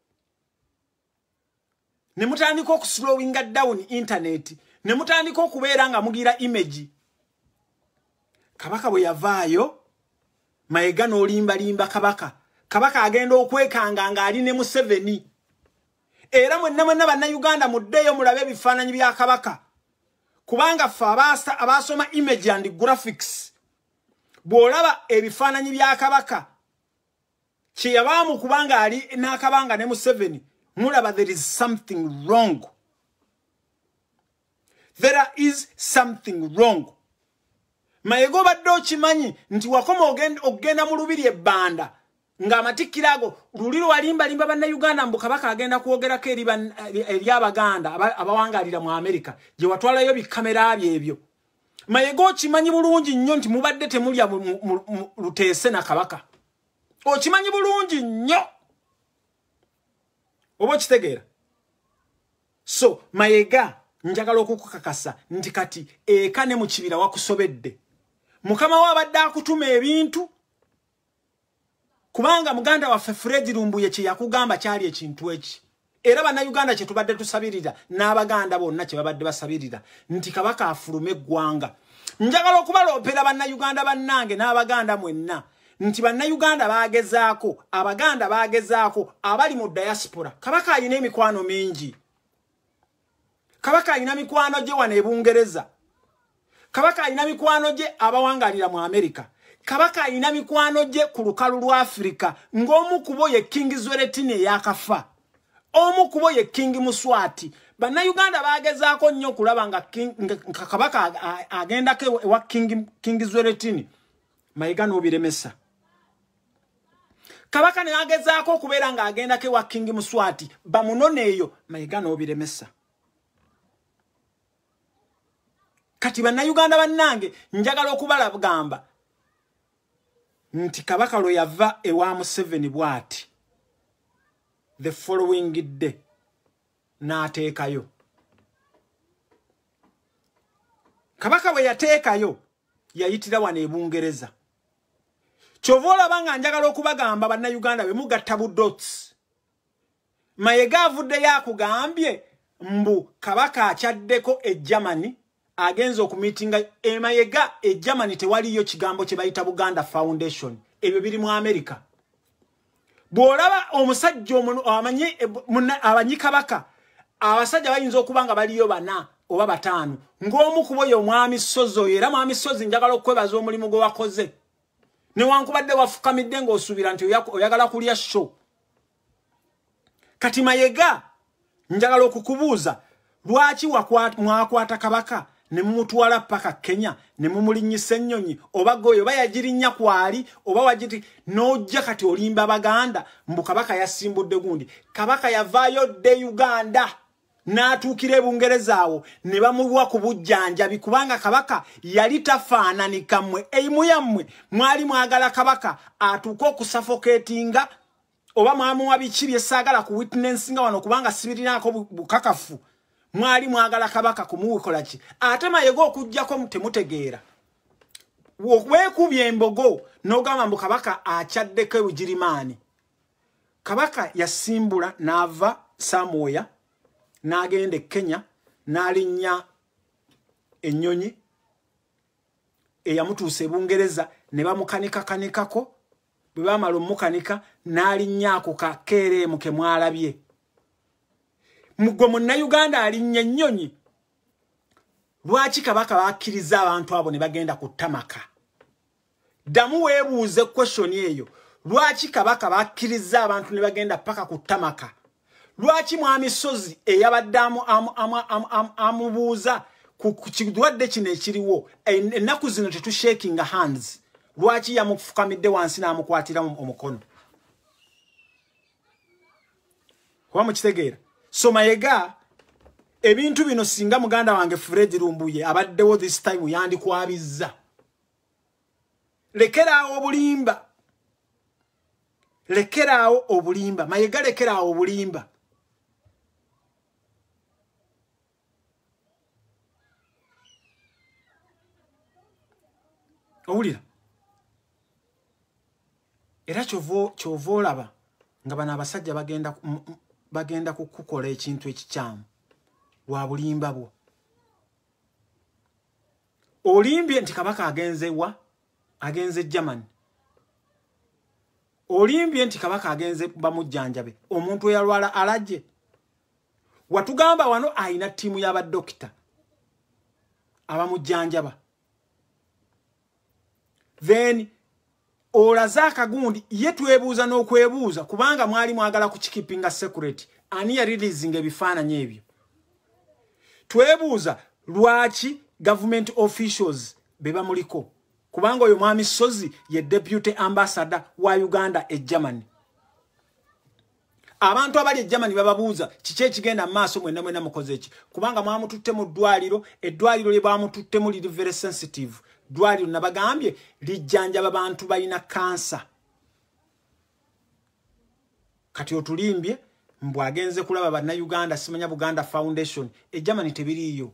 ne mutandika okusulowinga dawuni intaneti ne mutandika okubeera nga mugira imagi kabaka bwe yavaayo mayega n'olimbalimba kabaka kabaka agenda okwekanga ng'ali ne museveni era mwenna mwenna bannayuganda muddeyo mulabe ebifaananyi bya kabaka kubanga ffe abasoma image and graphics bw'olaba ebifaananyi bya kabaka kyeyabaamu kubanga ali n'akabanga ne museveni mulaba there is something wrong there is something wrong mayego obadde okimanyi nti wakoma okugenda mu lubiri ebbanda ng'amatikkiro ago luliro walimbalimba bannayuganda mu bukabaka agenda kwogerako eri abaganda abawangalira mu amerika gye watwalayo bikamera byo ebyo mayego okimanyi bulungi nnyo nti mubadde temulya luteese na kabaka okimanyi bulungi nnyo oba okitegeera so mayega njagala okukukakasa nti kati eka ne mukibira wakusobedde mukama we abadde akutuma ebintu kubanga muganda waffe fredi lumbuye kye yakugamba kyali ekintu eki era bannayuganda kye tubadde tusabirira n'abaganda bonna kye babadde basabirira nti kabaka afulume eggwanga njagala okubaloopera bannayuganda bannange n'abaganda mwenna nti bannayuganda bagezaako abaganda bagezaako abali mu diaspora kabaka alina emikwano mingi kabaka alina mikwano gye wano ebungereza kabaka alina mikwano gye abawangalira mu amerika kabaka alina mikwano gye ku lukalu lwa afirika ng'omu kubo ye king zweretini eyakafa omu kubo ye king muswati bannayuganda bagezaako nnyo okulaba nga kabaka agendako ewa king zweretini mayiga n'obiremesa kabaka nagezaako okubeera ngaagendako ewa king muswati bamunone eyo mayiga nobiremesa kati bannayuganda bannange njagala okubalagamba nti kabaka lwe yava ewa museveni bwati the following day n'ateekayo kabaka bwe yateekayo yayitira wano ebungereza kyova olaba nga njagala okubagamba bannayuganda be mugatta budots mayega avuddeyo akugambye mbu kabaka akyaddeko e germany agenza okumiitinga emayega e germany tewaliyo kigambo kye bayita buganda foundation ebyo biri mu america bw'olaba omusajja omamanyi abanyi kabaka abasajja bayinza okuba nga baliyo bana oba bataano ng'omu kubayo omwami sozi oyo era mwami sozi njagala okwebaza omulimu gwe wakoze newankubadde wafukamidde ng'osuubira nti oyagala kulya sho kati mayega njagala okukubuuza lwaki mwakwata kabaka ne mumutwala paka kenya ne mumulinyisa ennyonyi oba goyo oba yagirinnya kwali oba wagiti n'ojja kati olimba baganda mbu kabaka yasimbudde gundi kabaka yavaayo dde uganda n'atuukira ebungereza awo ne bamulwa ku bujjanjabi kubanga kabaka yali tafaananikammwe eimu yammwe mwali mwagala kabaka atuuke okusafoketinga oba mwamuwa biki byesaagala ku witinensi nga wano kubanga sibirinaako bukakafu mwali mwagala kabaka kumuwekola ki ate mayego okugjako temutegeera weekubya embogo n'ogamba mbu kabaka akyaddeko ebugirimaani kabaka yasimbula n'ava samuoya n'agenda e kenya n'alinnya ennyonyi eyamutuusa ebungereza ne bamukanikakanikako bwe baamala omukanika n'alinnyaako kakeereemu kemwalabye mugwe munnayuganda alinnya ennyonyi lwaki kabaka bakkiriza abantu abo ne bagenda ku ttamaka ddamu weebuuza ekwesoni eyo lwaki kabaka bakkiriza abantu ne bagenda paka ku ttamaka lwaki mwami sozi eyabadde amubuuza kukirwadde kino ekiriwo ennaku zino tetushakinga hands lwaki yamufukamidde wansi namukwatira omukono kuba mukitegeera so mayega ebintu bino singa muganda wange fred lumbuye abaddewo this time yandikwabizza lekeraawo obulimba lekeraawo obulimba mayega lekeraawo obulimba owulira era kyova olaba nga bano abasajja bagenda, bagenda kukukola ekintu ekikyamu lwa bulimba bwo olimbye nti kabaka agenzewa agenze germani olimbye nti kabaka agenze bamujjanjabe omuntu eyalwala alajje watugamba wano ayina ttiimu y'abadokita abamujjanjaba then olaze akagundi ye twebuuza n'okwebuuza kubanga mwali mwagala kukikipinga secret ani yarelizinga ebifaananyi ebyo twebuuza lwaki government officials be bamuliko kubanga oyo mwami sozi ye deputy ambassador wa uganda e germany abantu abali e germany bababuuza kiki ekigenda mu maaso mwenna mwenna mukoze ki kubanga mwamututtemu ddwaliro eddwaliro lye bamututtemu liri very sensitive dwaliro nabagambye lijjanjaba bantu balina kansa kati otulimbye mbw agenze kulaba bannayuganda simanya buganda foundation egermany tebiriiyo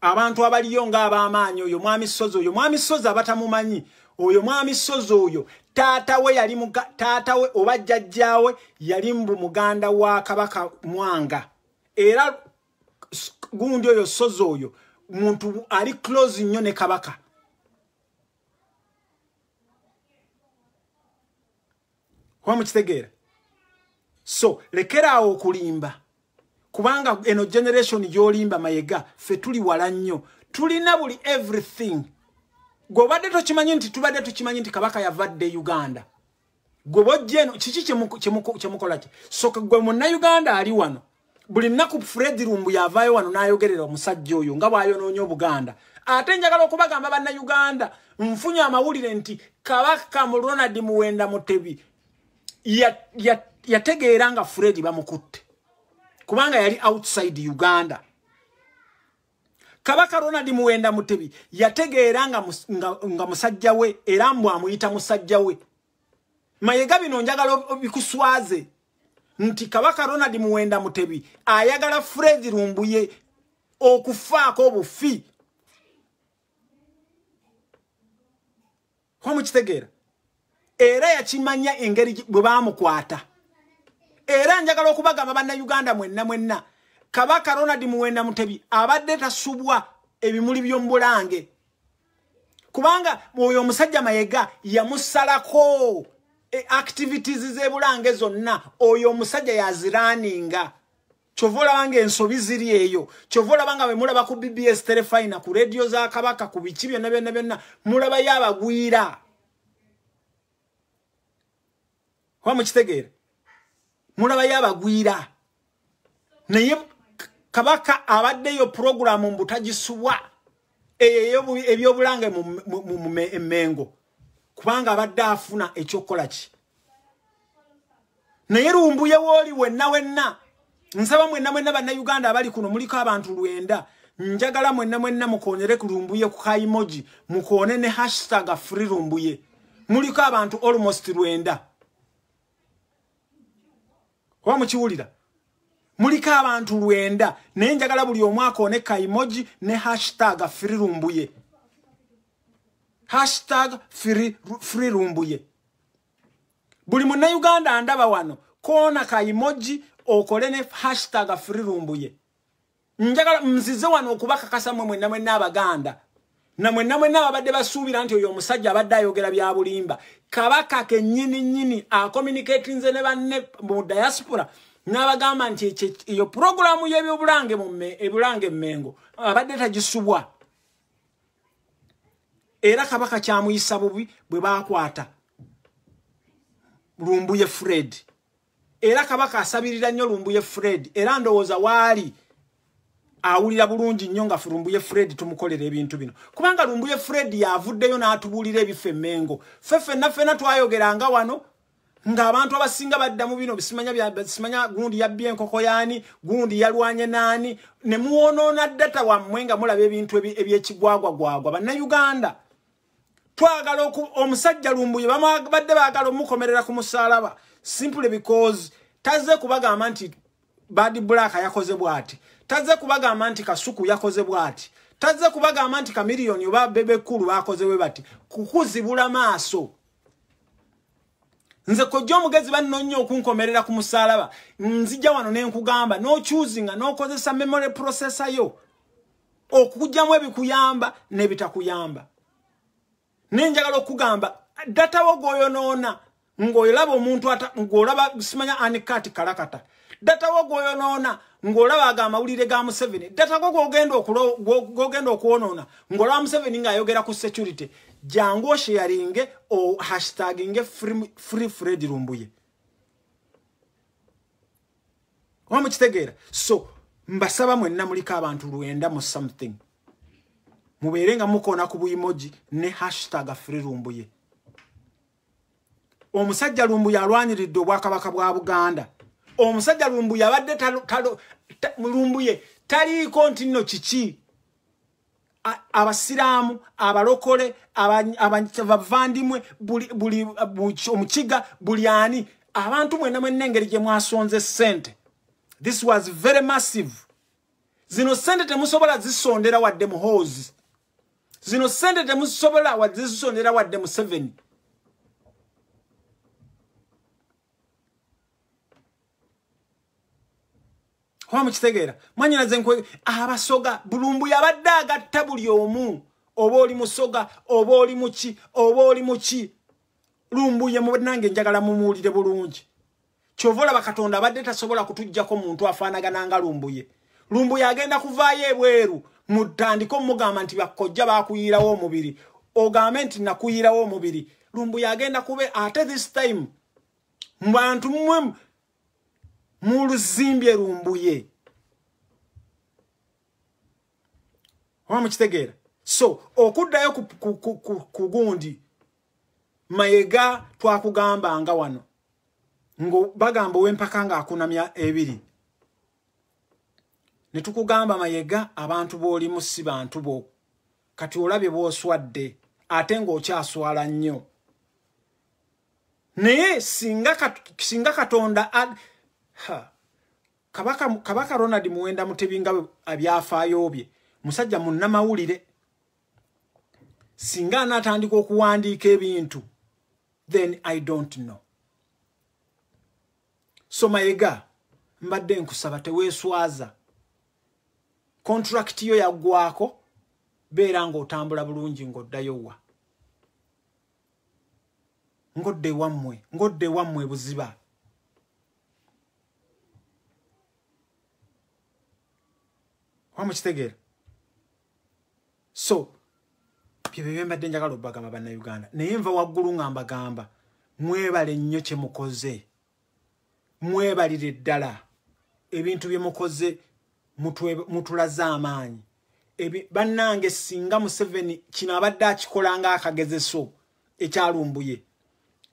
abantu abaliyo ng'abamaanyi oyo mwami soozi oyo mwami soozi abatamumanyi oyo mwami soozi oyo taatawe yali taatawe oba jjajjaawe yali mbu muganda wa kabaka mwanga era gundi oyo soozi oyo muntu ali close nnyo ne kabaka wamukitegeera so lekeraawo okulimba kubanga eno generation gyolimba mayega ffe tuli wala nnyo tulina buli everything gweobadde tokimanyi nti tubadde tukimanyi nti kabaka yavadde uganda gwe bojja eno kiki kyemukolaki soka gwe munnauganda ali wano buli nnaku fred rumbu yavaayo wano n'ayogerera omusajja oyo nga bw'ayonoonya obuganda ate njagala okubagamba bannayuganda nfunye amawulire nti kabaka mu ronald muwenda mutebi yategeera nga fred bamukutte kubanga yali outside uganda kabaka ronald muwenda mutebi yategeera nga musajja we era mbw amuyita musajja we mayega bino njagala bikuswaze nti kabaka ronald muwenda mutebi ayagala fred rumbuye okufaako obufi wamukitegeera era yakimanya engeri bwe bamukwata era njagala okubagamba bannayuganda mwenna mwenna kabaka ronald muwenda mutebi abadde tasubwa ebimuli byomubulange kubanga oyo omusajja mayega yamusalako activities zebulange zonna oyo omusajja yaziraninga kyovaolabanga ensobi ziri eyo kyova olabanga we mulaba ku bbs terefina ku rediyo za kabaka ku biki byonna byonna byonna mulaba yabagwira oba mukitegeera mulaba yabagwira naye kabaka abaddeyo puroguramu mbutagisubwa eyo ebyobulange mu mmengo mu, mu, mu, mu, mu, mu, mu, mu, kubanga abadde afuna ekyokukola ki naye lumbuye wooli wenna wenna nsaba mwenna mwenna bannayuganda abali kuno muliko abantu lwenda njagala mwenna mwenna mukonyere ku lumbuye ku kaimoji mukone ne hashtag free lumbuye muliko abantu almost lwenda oba mukiwulira muliko abantu lwenda naye njagala buli omwaka one kaimoji ne hashtag free lumbuye hashtag firirumbuye buli munnayuganda andaba wano koona ka emoji okole ne hashtag firirumbuye njagala nzize wano okubakakasa mwe mwenna mwenna abaganda namwenna mwenna ababadde basuubira nti oyo omusajja abadde ayogera bya bulimba kabaka ke nnyini nnyini akomunikati nze ne banne mu diaspora n'abagamba nti eyo puroguramu y'ebyobulange mu bulange mmengo abadde tagisubwa era kabaka kyamuyisa bubi bwe bakwata lumbuye fred era kabaka asabirira nnyo lumbuye fred era ndowooza waali awulira bulungi nnyo nga fulumbuye fred tumukolera ebintu bino kubanga lumbuye fred yaavuddeyo n'atubuulira ebiffe emmengo ffe ffenna ffenna twayogeranga wano ng'abantu abasinga baddamu bino simanya gundi yabbya enkoko yaani gundi yalwanye naani ne muwonoona data wammwe nga mulaba ebintu eby'ekigwagwa gwagwa bannayuganda twagala omusajja lumbuye bamubadde baagala omukomerera ku musalaba simple because tazze kubagamba nti bad black yakoze bwati tazze kubagamba nti kasuku yakoze bwati tazze kubagamba nti kamiliyoni oba bebekulu bakozewe bati kukuzibula maaso nze kojja omugezi banno nnyo okunkomerera ku musalaba nzijja wano nenkugamba nochuzinga nokozesa memory processor yo okugyamu ebikuyamba nebitakuyamba nenjagala okugamba datawo gwoyonoona ngaolaba omuntu ngaolaba simanya anikati kalakata datawo gwoyonoona ngaolaba aga amawulire ga museveni datago gogenda okwonoona ngaolaba museveni ngaayogera ku security jangu osheyaringe o hashtag nge free fred lumbuye wamukitegeera so mbasaba mwenna muliko abantu lwenda mu something mubere nga mukona ku buyimoji ne hashtag free lumbuye omusajja lumbuye alwaniridde obwakabaka bwa buganda omusajja lumbuye abadde lumbuye taliiko nti nno kiki abasiraamu abalokole abavandimwe omukiga buli ani abantu mwena mwena engeri gye mwasonze sente this was very massive zino sente temusobola zisondera wadde muhoozi zino ssente temuzisobola wadde zisondera wadde museveni oba mukitegeera mwanyinaze nkwe abasoga bulumbu yabadde agatta buli omu oba oli musoga oba oli muki oba oli muki lumbuye munange enjagala mumuwulire bulungi kyova olaba katonda abadde tasobola kutuggyako muntu afaanagananga lumbuye lumbuye agenda kuvaayo ebweru mutandika omugamba nti bakojja bakuyirawo omubiri ogambe nti nakuyirawo omubiri lumbu yagenda kube ate this time mubantu mmwe muluzimbye lumbuye oba mukitegeera so okuddayo ku gundi mayega twakugambanga wano ngabagamba owempaka ngaakunamya ebiri ne tukugamba mayega abantu b'olimu si bantu bo kati olabye b'oswadde ate ng'okyaswala nnyo naye singa katonda kabaka, kabaka ronald muwenda mutebinga abyafaayo bye musajja munnamawulire singa anaatandika okuwandiika ebintu then i don't know so mayega mbadde nkusaba teweeswaza kontulakiti yo yaggwako beera ngaotambula bulungi ngaoddayo wa ngaodde ewammwe ngaodde ewammwe buziba wamukitegeera so byebyo byembadde njagala obbagamba bannayuganda naye nva waggulu nga mbagamba mwebale nnyo kyemukoze mwebalire eddala ebintu byemukoze mutulaze amaanyi bannange singa museveni kino abadde akikolanga akagezeso ekyalumbuye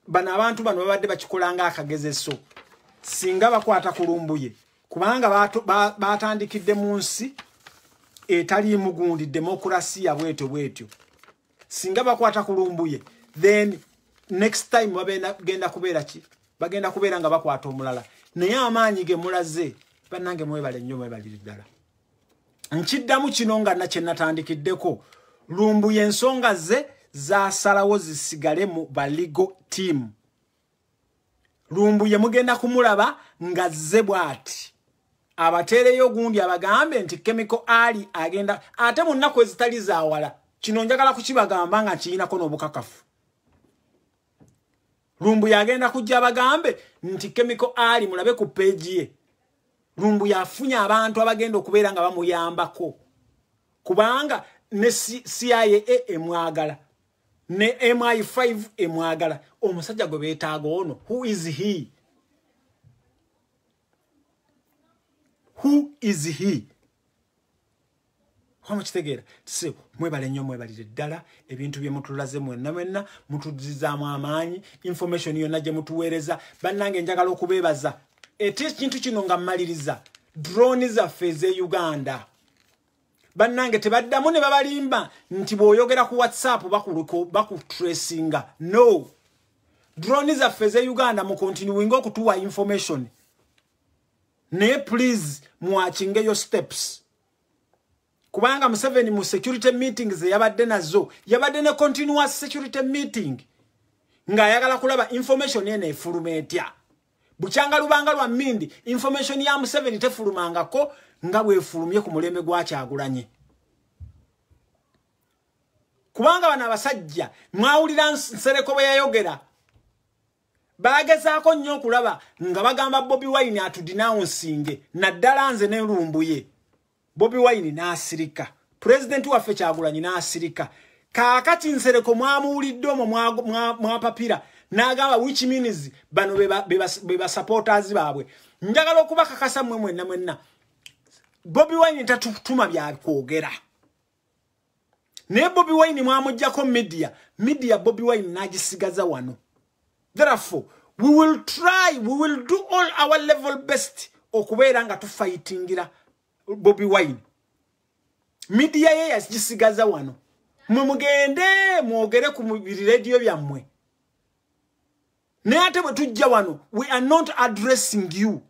bano abantu bano babadde bakikolanga akagezeso singa bakwata kulumbuye kubanga batandikidde ba, ba mu nsi etali mugundi demokurasiya bwetyo bwetyo singa bakwata kulumbuye then next time babenda genda kubeera ki bagenda kubeera nga bakwata omulala naye amaanyi gemulaze banange mwebale nnyo mwebalire ddala nkiddamu kino nga nakyenatandikiddeko lumbuya ensonga ze zasalawo zisigale mu baligo tiamu lumbuye mugenda kumulaba nga ze bw'ati abateereyo ogundi abagambe nti kemiko ali agenda ate mu nnaku ezitali zawala kino njagala kukibagamba nga nkiyinako n'obukakafu lumbuye agenda kujja abagambe nti kemiko ali mulabe ku peeji ye rumbu yafunye abantu abagenda okubeera nga bamuyambako kubanga ne cia emwagala ne mi5 emwagala omusajja gwe beetaaga ono who is he who is he mukitegeera se mwebale nnyo mwebalire ddala ebintu bye mutulaze mwenna mwenna mutuzizaamu amaanyi information yonna gye mutuweereza bannange njagala okubeebaza ete ekintu kino nga mmaliriza drone zaffe eze uganda bannange tebaddamu ne babalimba nti bw'oyogera ku whatsapp bakuluko bakutracinga no drone zaffe eze uganda mukontinuinga okutuwa information naye please mwakingeyo steps kubanga museveni mu security meeting zeyabadde nazo yabadde ne continuous security meeting ng'ayagala kulaba information ene efuluma etya bukyanga lubanga lwa mindi information ya museveni tefulumangako nga bwefulumye ku mulembe gwakyagulanye kubanga bano abasajja mwawulira nsereko bwe yayogera baagezaako nnyo okulaba nga bagamba bobi wine atudinawunsinge naddala nze nelumbuye bobi wine n'asirika pulezidenti waffe kyagulanyi n'asirika kaakati nsereko mwamuwulidde omwo mwapapira mwa, mwa n'agamba wiki minis bano bebasapoters baabwe njagala okubakakasa mmwe mwenna mwenna bobi wine tatutuma byakwogera naye bobi wine mwamugjako midia midia bobi wine n'agisigaza wano therefore we will try we will do all our level best okubeera nga tufaitingira bobi wine midia ye yagisigaza wano mwe mugende mwogere ku biriredio byammwe Neate wetu jawano, we are not addressing you.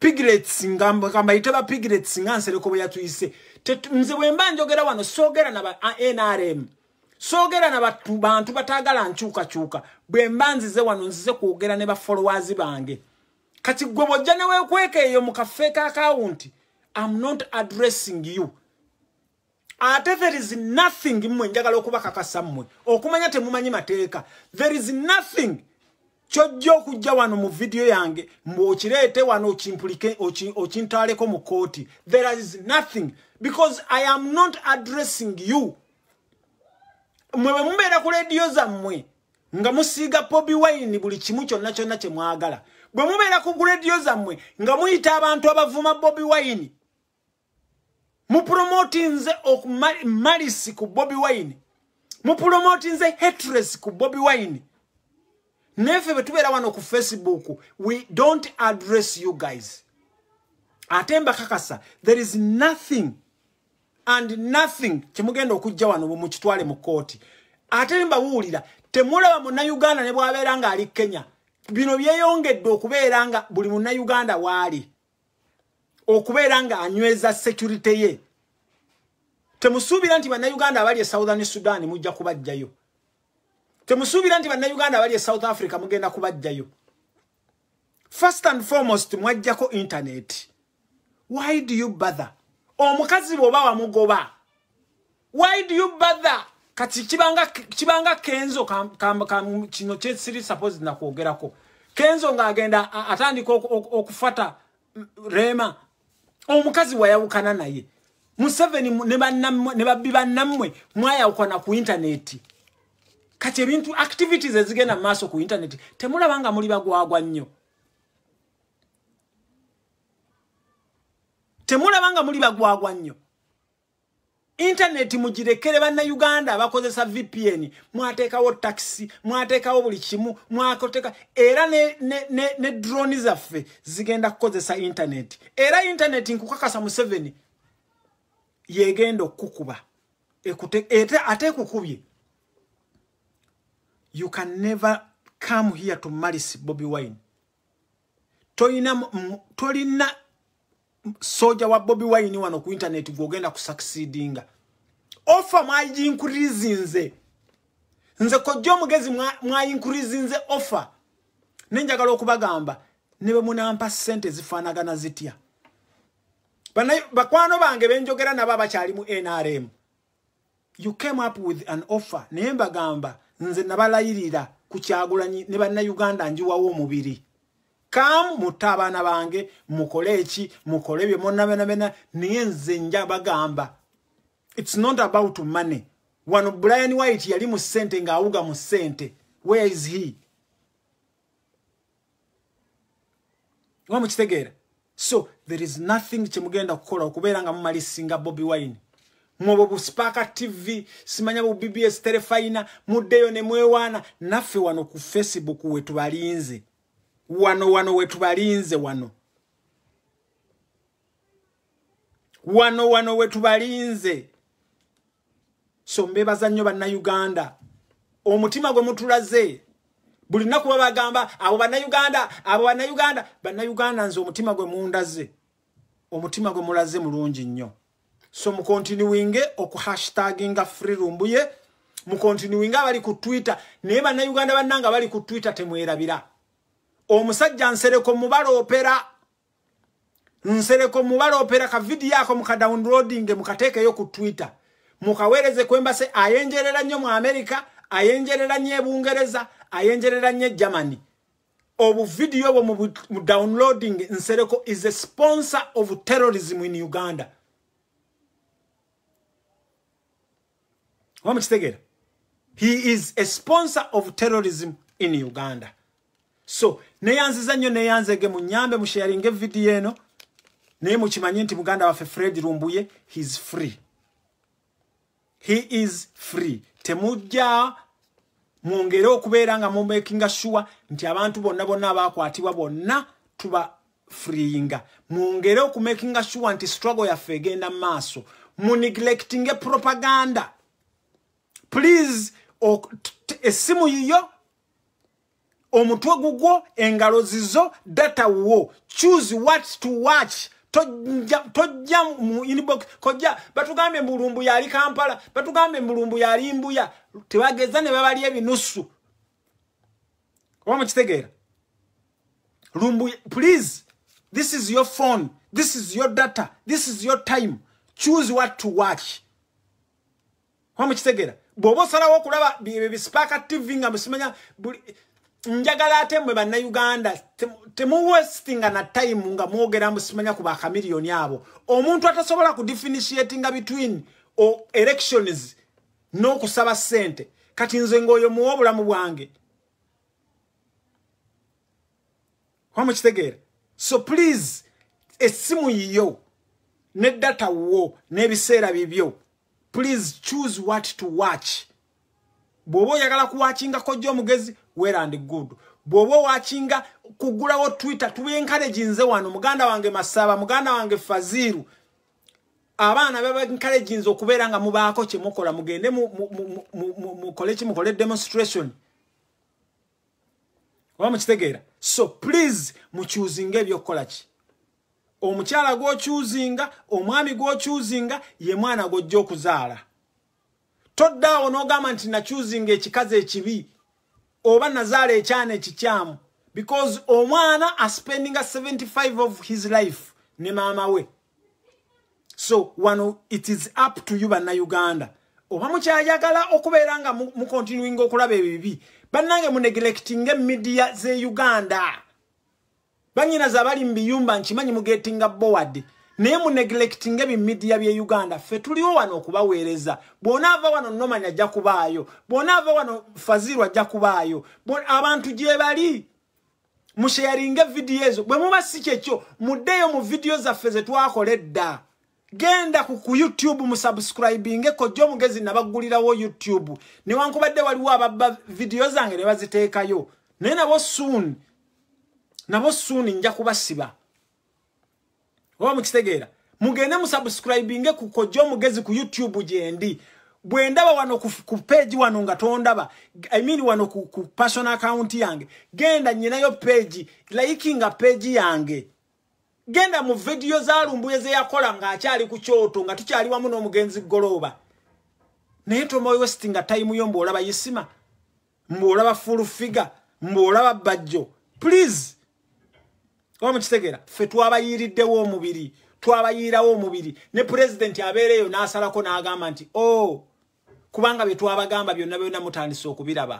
Piglets ngamba, kamba itaba piglets ngansele kubo ya tuise. Mzewe mba njogera wano, sogera na ba NRM. Sogera na batu bantu batagala nchuka chuka. Bwe mba nzize wano nzize kugera neba followers bange. Kati gwebo jane wewe kweke yomu kafeka account. I'm not addressing you. ate there is nothing mmwe njagala okubakakasa mmwe okumanya temumanyi mateeka there is nothing kyojja okujja wano mu vidiyo yange mbweokireete wano okimpulike okintwaleko mu kooti there is nothing because i am not addressing you mmwe bwe mubeera ku lediyo zammwe nga musiiga pobi wine buli kimu kyonna kyonna kye mwagala bwe mubeera ku lediyo zammwe nga muyita abantu abavuma bobi wine mupromoti nze okumalisi ku bobi wine mupromoti nze hatres ku bobi wine neffe bwetubeera wano ku facebook we don't address you guys ate mbakakasa there is nothing and nothing kyemugenda okujja wano mukitwale mu kooti ate mbawuulira temulaba munnauganda ne bwabeera ng'ali kenya bino byeyongedde okubeera nga buli munnauganda waali okubeera nga anyweza security ye temusuubira nti bannayuganda abali e southern sudan mujja kubajjayo temusuubira nti bannayuganda abali e south africa mugenda kubajjayo first and foremost mwajjako internet why do you bother omukazi bw'oba wamugoba why do you bother kati kibanga kenzo kino kyesiri supposed nakwogerako kenzo ng'agenda atandika okufata mm, rema omukazi wayawukana naye museveni nebabbi bannammwe mwayawukana ku intaneti kati ebintu activities ezigenda mumaaso ku intaneti temulaba nga muli bagwagwa nnyo temulaba nga muli bagwagwa nnyo Internet mujirekere bannayuganda abakozesa VPN mwateekawo taxi mwateekawo buli kimu mwakoteka era ne, ne, ne, ne drone zaffe zigenda kukozesa internet era internet nkukakasa museveni yegenda okukuba ate ekukubye you can never come here to malice bobby wine tolina soja wa Bobby Wine wano ku internet gogenda ku succeedinga offer my increase nze nze kojjo mugezi mwa increase nze offer nenjagala okubagamba nebe munampa sente zifanagana zitya bana bakwano bange benjogera nabo abakyali mu NRM you came up with an offer nemba gamba nze nabalayirira kukyagulanyi ne banna Uganda njiwawo omubiri. mubiri kamu mutta abaana bange mukole eki mukole ebyo monabenabena naye nze nja bagamba its not about money wano brian white yali mu ssente ng'awuga mu ssente where is he wa mukitegeera so there is nothing kyemugenda kukola okubeera nga mumalisinga bobi wine mwobwo busipaaka tv simanya bu bbs terefayina muddeyo ne mwewaana naffe wano ku facebook we tubalinze wano wano wetubalinze wano wano wano wetubalinze so mbeebaza nnyo bannayuganda omutima gwe mutulaze bulina kuba bagamba abo bannayuganda abo bannayuganda bannayuganda nze omutima gwe mundaze omutima gwe mulaze mulungi nnyo so mukontinuinge okuhashtaginga free rumbuye mukontinuinge abali ku twitter naye bannayuganda bannanga bali ku twitter temwerabira omusajja nsereko mubaloopera nsereko mubaloopera kavidiyo ako mukadownloading mukateekeyo ku twitter mukaweereze kwembase ayenjerera nnyo mu amerika ayenjerera nnyo ebungereza ayenjerera nnyo egermany obuvidiyo obwo mu downloading nsereko is a sponsor of terrorism in uganda wamukitegeera he is a sponsor of terrorism in uganda so neyanziza nnyo neyanzege munyambe musharinga evidiyo eno naye mukimanye nti muganda waffe fred rumbuye hes free he is free temujja mwongere okubeera nga mumakinga sure nti abantu bonna bonna abakwatibwa bonna tuba freeinga mwongere okumakinga sure nti struggle yaffe egenda mu maaso muneglectinge propaganda please essimu yiyo omutwe gugwo engalo zizo data wo choose what to watch tojja mu inbox koja batugambe mulumbu yali kampala batugambe mulumbu yali mbuya tebageza ne babali ebinusu oba mukitegeera lumbu please this is your phone this is your data this is your time choose what to watch oba mukitegeera bwoba osalawo okulaba bispaka tv nga musimanya njagala ate mwe bannayuganda temuwestinga na time nga mwogera musimanya ku bakamiliyoni abo omuntu atasobola kudifinitiatinga between oh, elections n'okusaba ssente kati nze ngaoyo muwa obulamu bwange wamukitegeera so please essimu yiyo nedata wwo n'ebiseera bibyo please choose what to watch bw'oba oyagala kuwakingako jjo omugezi weerandi good bw'oba owakinga kuggulawo twitter tubenkaleji nze wano muganda wange masaba muganda wange faziiru abaana babankalejinza okubeera nga mubaako kyemukola mugende mukole ki mukole demonstration oba mukitegeera so please mukyuzinga ebyokukola ki omukyala gw'okyuzinga omwami gw'okyuzinga ye mwana gw'ojja okuzaala toddaawo n'ogamba nti nakyuzinga ekikazi ekibi oba nazaala ekyana ekikyamu because omwana aspendinga 75 of his life ne maama we so wano it is up to you bannauganda oba mukyayagala okubeera nga mukontinuinga okulaba ebibi bannange munegelectinga emidiya ze uganda banyinaza abali mu biyumba nkimanyi mugetinga bowadde naye muneglekti ngebimidiya bye uganda ffe tuliwo wano okubaweereza bw'onaava wano nomani ajja kubaayo bw'onaava wano faziru ajja kubaayo abantu gye bali musheyaringa evidiyo ezo bwe muba si kyekyo muddeyo mu vidiyo zaffe ze twakola edda genda ku youtube musubscribinge kojja omugezi nabaggulirawo youtube newankubadde waliwo ababba vidiyo zange ne baziteekayo naye nabo suuni nabo suuni nja kubasiba oba mukitegeera mugende musabusikribinge ku kojja omugezi ku youtube gyendi bwe ndaba wano ku peegi wano nga tondaba i mean wano ku, ku personal account yange genda nyinayo peegi likinga peegi yange genda mu vidiyo zalumbuye zeyakola ngaakyali ku kyoto nga tukyali wamu n'omugenzi golooba naye tomawewesiti nga tayimu yo mbwolaba yisima mbwolaba fulufiga mbwolaba bajjo please wamukitegeera ffe twabayiriddewo omubiri twabayiirawo omubiri ne pulezidenti abeereeyo n'asalako n'agamba nti o oh, kubanga bye twabagamba byonna byonna mutandise okubiraba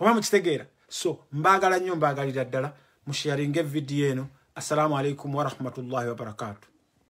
oba mukitegeera so mbaagala nnyo mbaagalira ddala mushyaringa evidiyo eno assalaamu alaikum warahmatullahi wabarakaatu